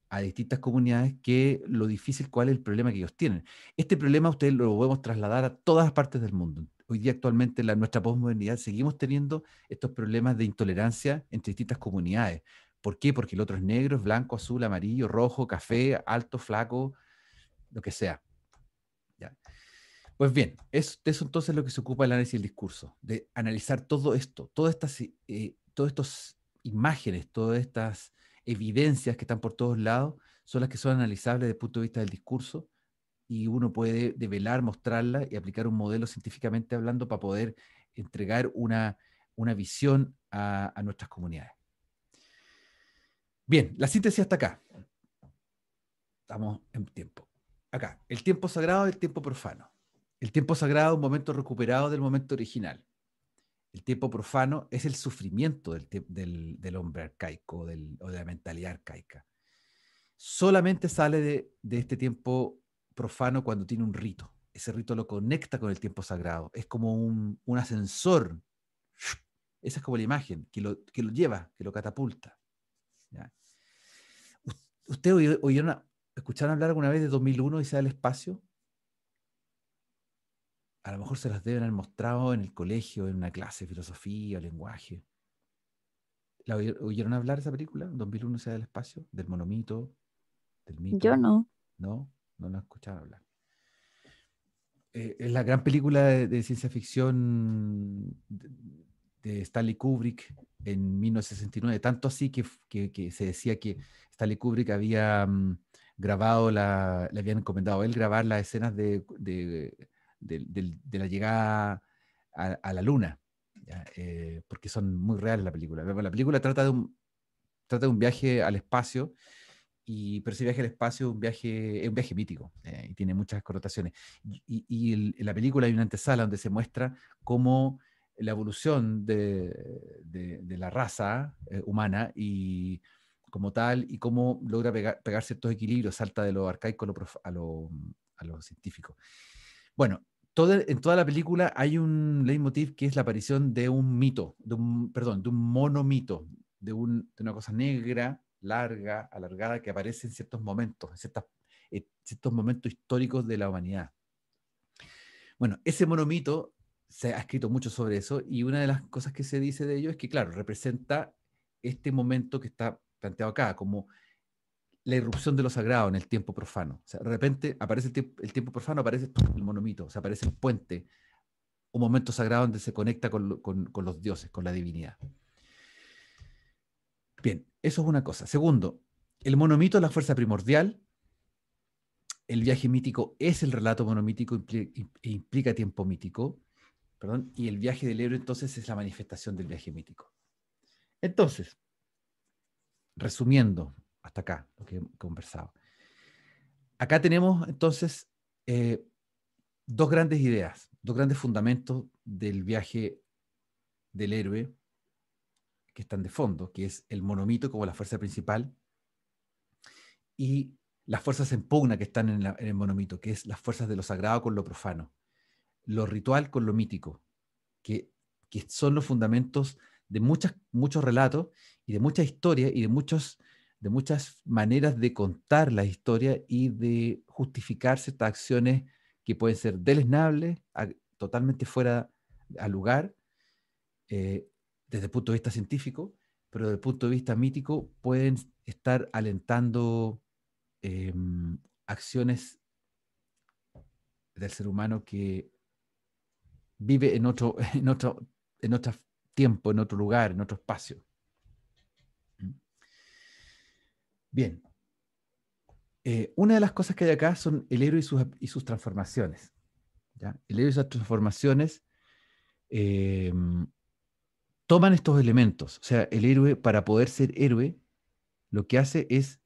a distintas comunidades que lo difícil, cuál es el problema que ellos tienen. Este problema ustedes lo podemos trasladar a todas partes del mundo. Hoy día actualmente en nuestra posmodernidad seguimos teniendo estos problemas de intolerancia entre distintas comunidades. ¿Por qué? Porque el otro es negro, es blanco, azul, amarillo, rojo, café, alto, flaco, lo que sea. Pues bien, eso entonces es lo que se ocupa el análisis del discurso, de analizar todo esto, todas estas, eh, eh, imágenes, todas estas evidencias que están por todos lados, son las que son analizables desde el punto de vista del discurso y uno puede develar, mostrarla y aplicar un modelo científicamente hablando para poder entregar una, visión a, nuestras comunidades. Bien, la síntesis hasta acá. Estamos en tiempo. Acá, el tiempo sagrado y el tiempo profano. El tiempo sagrado es un momento recuperado del momento original. El tiempo profano es el sufrimiento del, hombre arcaico o de la mentalidad arcaica. Solamente sale de, este tiempo profano cuando tiene un rito. Ese rito lo conecta con el tiempo sagrado. Es como un, ascensor. Esa es como la imagen que lo, lleva, que lo catapulta. ¿Ustedes ¿Usted oyó, escucharon hablar alguna vez de 2001 y se da el espacio? a lo mejor se las deben haber mostrado en el colegio, en una clase de filosofía, lenguaje. ¿La oyeron hablar esa película? 2001 sea del espacio, del monomito, del Yo no. No, no la escuchado hablar. Eh, es la gran película de, ciencia ficción de, Stanley Kubrick en 1969, tanto así que, se decía que Stanley Kubrick había mm, grabado, la, le habían encomendado a él grabar las escenas de de, la llegada a, la luna, eh, porque son muy reales la película. La película trata de un, trata de un viaje al espacio, y, pero ese viaje al espacio es un viaje, mítico eh, y tiene muchas connotaciones. Y, en la película hay una antesala donde se muestra cómo la evolución de, la raza eh, humana y como tal, y cómo logra pegarse ciertos equilibrios, salta de lo arcaico a lo, a lo, científico. Bueno, en toda la película hay un leitmotiv que es la aparición de un mito, de un, perdón, de un monomito, de, una cosa negra, larga, alargada, que aparece en ciertos momentos, en eh, ciertos momentos históricos de la humanidad. Bueno, ese monomito se ha escrito mucho sobre eso y una de las cosas que se dice de ello es que, claro, representa este momento que está planteado acá, como la irrupción de lo sagrado en el tiempo profano. O sea, de repente aparece el, tiempo, profano, aparece el monomito, o sea, aparece el puente, un momento sagrado donde se conecta con, los dioses, con la divinidad. Bien, eso es una cosa. Segundo, el monomito es la fuerza primordial. El viaje mítico es el relato monomítico e implica tiempo mítico. Perdón, y el viaje del héroe entonces es la manifestación del viaje mítico. Entonces, resumiendo, hasta acá, lo que he conversado. Acá tenemos entonces eh, dos grandes ideas, dos grandes fundamentos del viaje del héroe que están de fondo, que es el monomito como la fuerza principal y las fuerzas en pugna que están en, el monomito, que es las fuerzas de lo sagrado con lo profano, lo ritual con lo mítico, que, son los fundamentos de muchas, muchos relatos y de muchas historias y de muchos de muchas maneras de contar la historia y de justificar ciertas acciones que pueden ser deleznables, totalmente fuera del lugar, eh, desde el punto de vista científico, pero desde el punto de vista mítico pueden estar alentando em, acciones del ser humano que vive en otro, en otro, en otro tiempo, en otro lugar, en otro espacio. Bien. Eh, una de las cosas que hay acá son el héroe y sus, transformaciones. El héroe y sus transformaciones eh, toman estos elementos. O sea, el héroe, para poder ser héroe, lo que hace es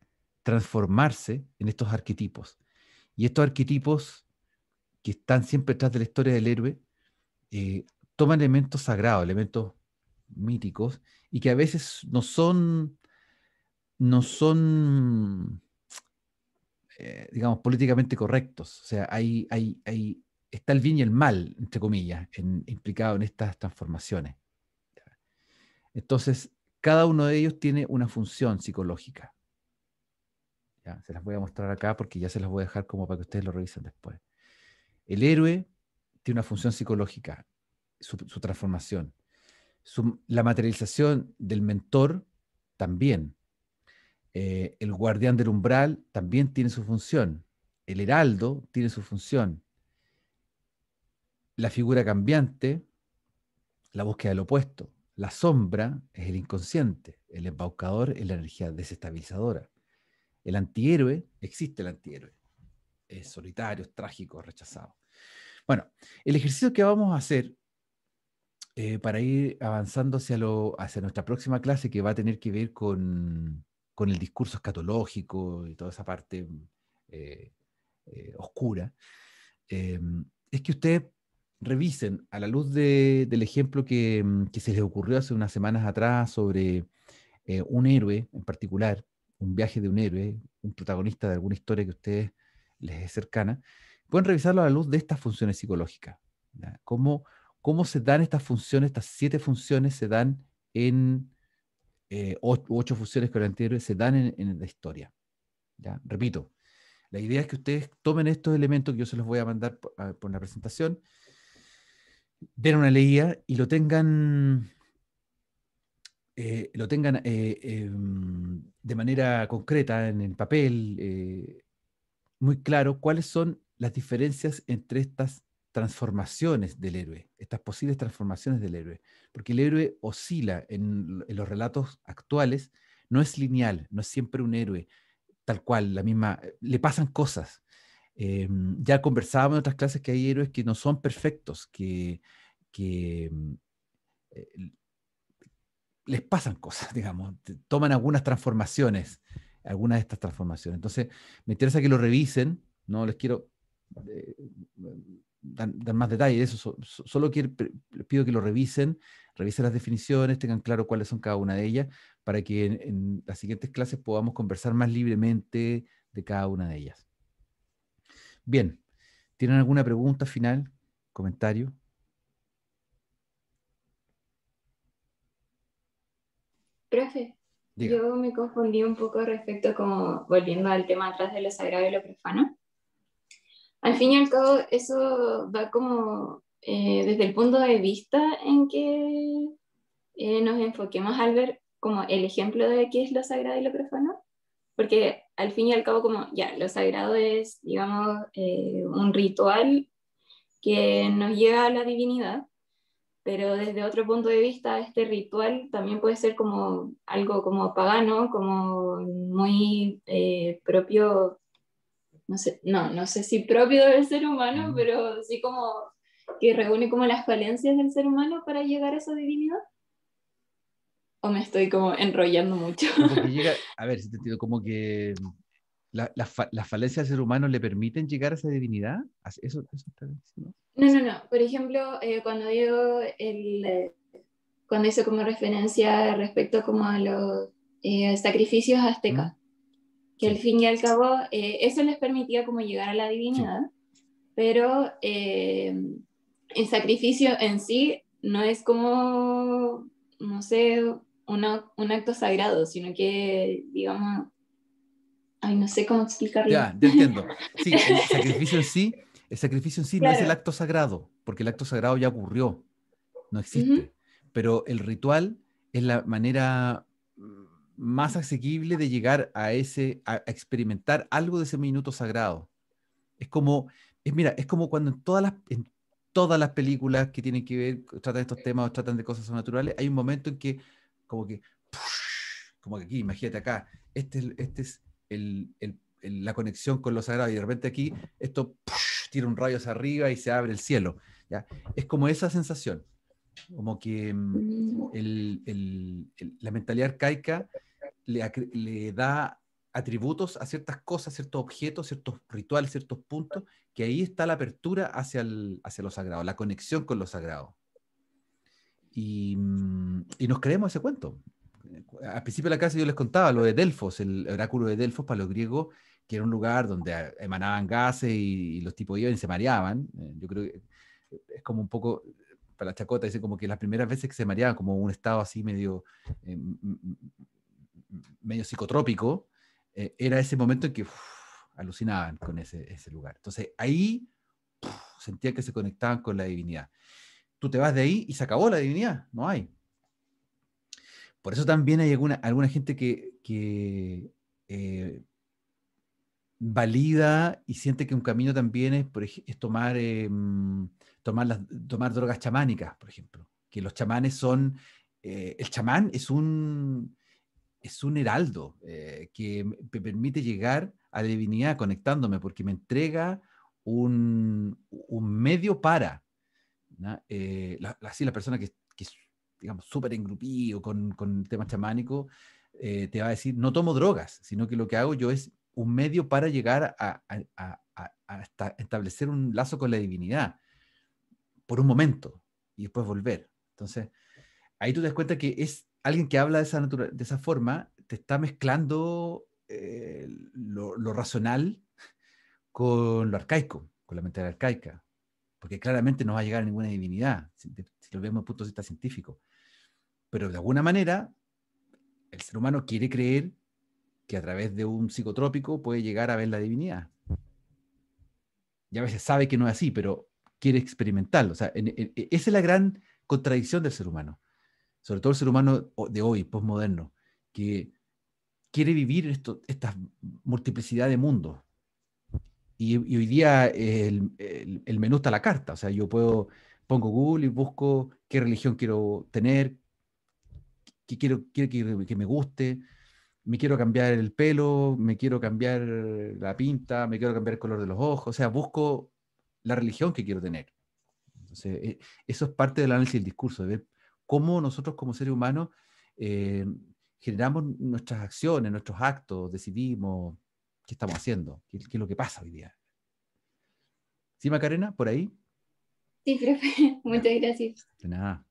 transformarse en estos arquetipos. Y estos arquetipos que están siempre detrás de la historia del héroe, eh, toman elementos sagrados, elementos míticos, y que a veces no son no son, eh, digamos, políticamente correctos. O sea, hay, hay, está el bien y el mal, entre comillas, implicado en estas transformaciones. Entonces, cada uno de ellos tiene una función psicológica. ¿Ya? Se las voy a mostrar acá porque ya se las voy a dejar como para que ustedes lo revisen después. El héroe tiene una función psicológica, su, transformación. la materialización del mentor también. Eh, el guardián del umbral también tiene su función. El heraldo tiene su función. La figura cambiante, la búsqueda del opuesto. La sombra es el inconsciente. El embaucador es la energía desestabilizadora. El antihéroe, existe el antihéroe. Es solitario, es trágico, rechazado. Bueno, el ejercicio que vamos a hacer eh, para ir avanzando hacia, lo, hacia nuestra próxima clase que va a tener que ver con con el discurso escatológico y toda esa parte mm, eh, eh, oscura, em, es que ustedes revisen a la luz de, del ejemplo que, mm, que, se les ocurrió hace unas semanas atrás sobre eh, un héroe en particular, un viaje de un héroe, un protagonista de alguna historia que a ustedes les es cercana, pueden revisarlo a la luz de estas funciones psicológicas. ¿Cómo, ¿Cómo se dan estas funciones, estas siete funciones se dan en eh, ocho, fusiones que se dan en, la historia. ¿ya? Repito, la idea es que ustedes tomen estos elementos que yo se los voy a mandar por, la presentación, den una leída y lo tengan, eh, lo tengan eh, em, de manera concreta en el papel, eh, muy claro cuáles son las diferencias entre estas transformaciones del héroe, estas posibles transformaciones del héroe, porque el héroe oscila en, los relatos actuales, no es lineal, no es siempre un héroe, tal cual, la misma, eh, le pasan cosas. Em, ya conversábamos en otras clases que hay héroes que no son perfectos, que, mm, eh, les pasan cosas, digamos, toman algunas transformaciones, algunas de estas transformaciones. Entonces, me interesa que lo revisen, no les quiero eh, dan, más detalle de eso. solo les pido que lo revisen, revisen las definiciones, tengan claro cuáles son cada una de ellas, para que en, las siguientes clases podamos conversar más libremente de cada una de ellas. Bien, ¿tienen alguna pregunta final, comentario? Profe, yo me confundí un poco respecto como volviendo al tema atrás de lo sagrado y lo profano al fin y al cabo eso va como eh, desde el punto de vista en que eh, nos enfoquemos al ver como el ejemplo de qué es lo sagrado y lo profano, porque al fin y al cabo como ya, lo sagrado es, digamos, eh, un ritual que nos llega a la divinidad, pero desde otro punto de vista este ritual también puede ser como algo como pagano, como muy propio no sé, no, no sé si propio del ser humano, pero sí como que reúne como las falencias del ser humano para llegar a esa divinidad. O me estoy como enrollando mucho. a ver, si te entiendo, como que mm, las falencias del ser humano le permiten llegar a esa divinidad. Eso, está No, no, no. Por ejemplo, eh, cuando digo el, cuando hizo como referencia respecto como a los eh, sacrificios aztecas que al fin y al cabo eh, eso les permitía como llegar a la divinidad, pero eh, el sacrificio en sí no es como, no sé, un acto sagrado, sino que, digamos, ay, no sé cómo explicarlo. Ya, ya entiendo. Sí, el sacrificio en sí, el sacrificio en sí no es el acto sagrado, porque el acto sagrado ya ocurrió, no existe, pero el ritual es la manera más asequible de llegar a ese, a experimentar algo de ese minuto sagrado. Es como, es, mira, es como cuando en todas las, en todas las películas que tienen que ver, tratan estos temas o tratan de cosas naturales hay un momento en que, como que, como que aquí, imagínate acá, este, este es el, el, la conexión con lo sagrado y de repente aquí esto tira un rayo hacia arriba y se abre el cielo. ¿ya? Es como esa sensación, como que mm, el, la mentalidad arcaica le, da atributos a ciertas cosas, ciertos objetos, ciertos rituales, ciertos puntos, que ahí está la apertura hacia, hacia lo sagrado, la conexión con lo sagrado. Y, mm, y nos creemos ese cuento. Al principio de la clase yo les contaba lo de Delfos, el oráculo de Delfos para los griegos, que era un lugar donde emanaban gases y, los tipos iban y se mareaban. Eh, yo creo que es como un poco, para la chacota, dicen como que las primeras veces que se mareaban, como un estado así medio... Eh, medio psicotrópico, eh, era ese momento en que alucinaban con ese, lugar. Entonces ahí sentían sentía que se conectaban con la divinidad. Tú te vas de ahí y se acabó la divinidad, no hay. Por eso también hay alguna, alguna gente que, eh, valida y siente que un camino también es, por tomar, em, tomar, tomar drogas chamánicas, por ejemplo. Que los chamanes son, eh, el chamán es un, es un heraldo eh, que me permite llegar a la divinidad conectándome porque me entrega un, un medio para. Eh, así la, persona que, que digamos, súper engrupido con, con el tema chamánico, eh, te va a decir, no tomo drogas, sino que lo que hago yo es un medio para llegar a, a, a, establecer un lazo con la divinidad por un momento y después volver. Entonces, ahí tú te das cuenta que es alguien que habla de esa, de esa forma te está mezclando eh, lo, racional con lo arcaico, con la mentalidad arcaica, porque claramente no va a llegar a ninguna divinidad, si, lo vemos desde el punto de vista científico. Pero de alguna manera, el ser humano quiere creer que a través de un psicotrópico puede llegar a ver la divinidad. Ya a veces sabe que no es así, pero quiere experimentarlo. E, esa es la gran contradicción del ser humano sobre todo el ser humano de hoy, posmoderno que quiere vivir esto, esta multiplicidad de mundos. Y, hoy día el, menú está a la carta, o sea, yo puedo, pongo Google y busco qué religión quiero tener, qué quiero, que, me guste, me quiero cambiar el pelo, me quiero cambiar la pinta, me quiero cambiar el color de los ojos, o sea, busco la religión que quiero tener. Entonces, eh, eso es parte del análisis del discurso, de ver cómo nosotros como seres humanos eh, generamos nuestras acciones, nuestros actos, decidimos qué estamos haciendo, qué, es lo que pasa hoy día. ¿Sí, Macarena? ¿Por ahí? Sí, profe. Muchas gracias. De nada.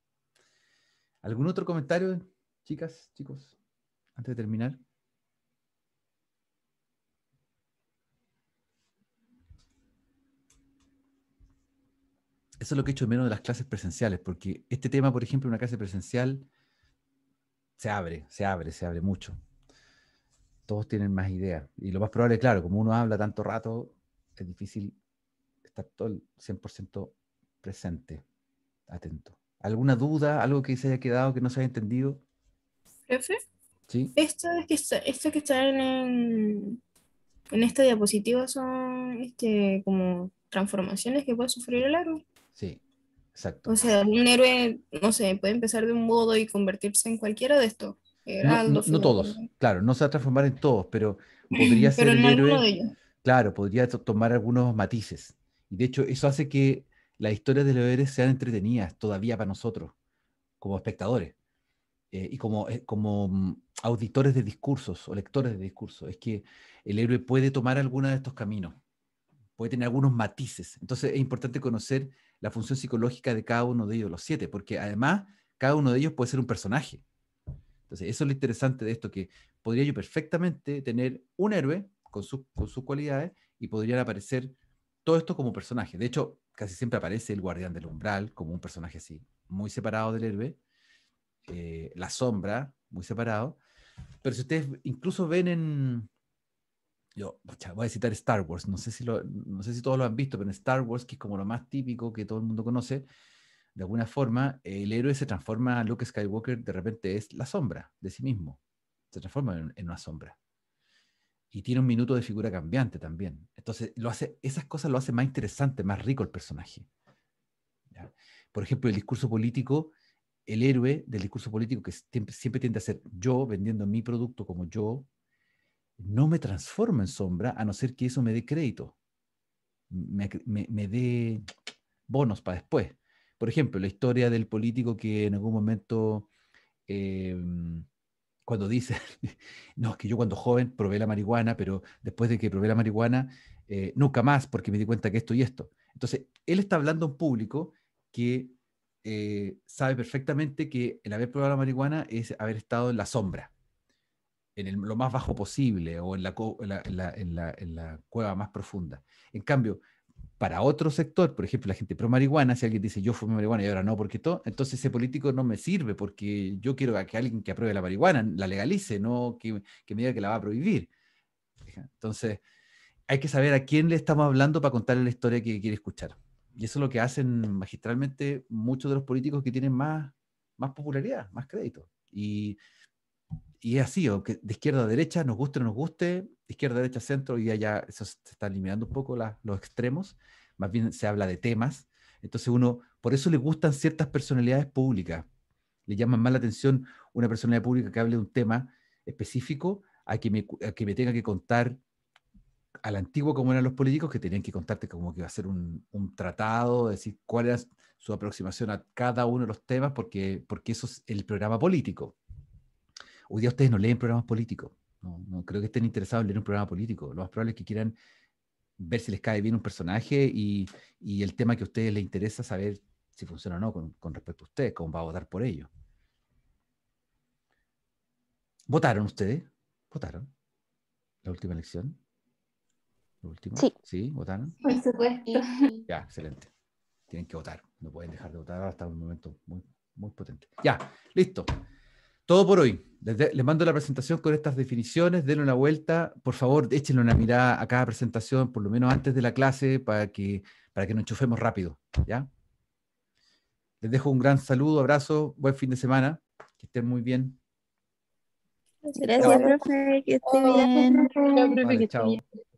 ¿Algún otro comentario, chicas, chicos, antes de terminar? eso es lo que he hecho menos de las clases presenciales, porque este tema, por ejemplo, en una clase presencial se abre, se abre, se abre mucho. Todos tienen más ideas. Y lo más probable, claro, como uno habla tanto rato, es difícil estar todo el 100% presente, atento. ¿Alguna duda, algo que se haya quedado, que no se haya entendido? ¿Profe? Sí. Esto que, está, esto que en, en esta diapositiva son este, como transformaciones que puede sufrir el árbol. Sí, exacto. O sea, un héroe, no sé, puede empezar de un modo y convertirse en cualquiera de estos. Eh, no, todos, claro, no se va a transformar en todos, pero podría ser el héroe. Claro, podría tomar algunos matices. Y de hecho, eso hace que las historias de los héroes sean entretenidas todavía para nosotros, como espectadores eh, y como, eh, como mm, auditores de discursos o lectores de discursos. Es que el héroe puede tomar alguno de estos caminos, puede tener algunos matices. Entonces, es importante conocer la función psicológica de cada uno de ellos, los siete, porque además cada uno de ellos puede ser un personaje. Entonces, eso es lo interesante de esto, que podría yo perfectamente tener un héroe con, sus cualidades y podrían aparecer todo esto como personaje. De hecho, casi siempre aparece el guardián del umbral como un personaje así, muy separado del héroe, eh, la sombra, muy separado. Pero si ustedes incluso ven en, yo voy a citar Star Wars, no sé, si no sé si todos lo han visto, pero en Star Wars, que es como lo más típico que todo el mundo conoce, de alguna forma el héroe se transforma, Luke Skywalker de repente es la sombra de sí mismo, se transforma en, una sombra. Y tiene un minuto de figura cambiante también. Entonces, lo hace, esas cosas lo hace más interesante, más rico el personaje. Por ejemplo, el discurso político, el héroe del discurso político que siempre, siempre tiende a ser yo vendiendo mi producto como yo, no me transformo en sombra a no ser que eso me dé crédito, me, dé bonos para después. Por ejemplo, la historia del político que en algún momento, em, cuando dice, no, es que yo cuando joven probé la marihuana, pero después de que probé la marihuana, eh, nunca más, porque me di cuenta que esto y esto. Entonces, él está hablando a un público que eh, sabe perfectamente que el haber probado la marihuana es haber estado en la sombra en lo más bajo posible o en la, la, cueva más profunda. En cambio, para otro sector, por ejemplo, la gente pro marihuana, si alguien dice yo fui marihuana y ahora no, porque todo, entonces ese político no me sirve porque yo quiero que alguien que apruebe la marihuana la legalice, no que, que me diga que la va a prohibir. Entonces, hay que saber a quién le estamos hablando para contarle la historia que quiere escuchar. Y eso es lo que hacen magistralmente muchos de los políticos que tienen más, más popularidad, más crédito. Y y es así, que de izquierda a derecha, nos guste o no nos guste, izquierda derecha centro, y allá eso se está eliminando un poco los extremos, más bien se habla de temas. Entonces uno, por eso le gustan ciertas personalidades públicas. Le llaman más la atención una personalidad pública que hable de un tema específico a que me, que me tenga que contar al antiguo, como eran los políticos, que tenían que contarte como que iba a ser un, un tratado, decir cuál era su aproximación a cada uno de los temas, porque, porque eso es el programa político. Hoy día ustedes no leen programas políticos. No, creo que estén interesados en leer un programa político. Lo más probable es que quieran ver si les cae bien un personaje y, el tema que a ustedes les interesa saber si funciona o no con, respecto a ustedes, cómo va a votar por ello. ¿Votaron ustedes? ¿Votaron? ¿La última elección? ¿La última? Sí. ¿Sí? ¿Votaron? Por supuesto. Ya, excelente. Tienen que votar. No pueden dejar de votar hasta un momento muy, muy potente. Ya, listo. Todo por hoy. Les, mando la presentación con estas definiciones, denle una vuelta, por favor, échenle una mirada a cada presentación, por lo menos antes de la clase, para que, para que nos enchufemos rápido, ¿ya? Les dejo un gran saludo, abrazo, buen fin de semana, que estén muy bien. Gracias, profe, que estén bien.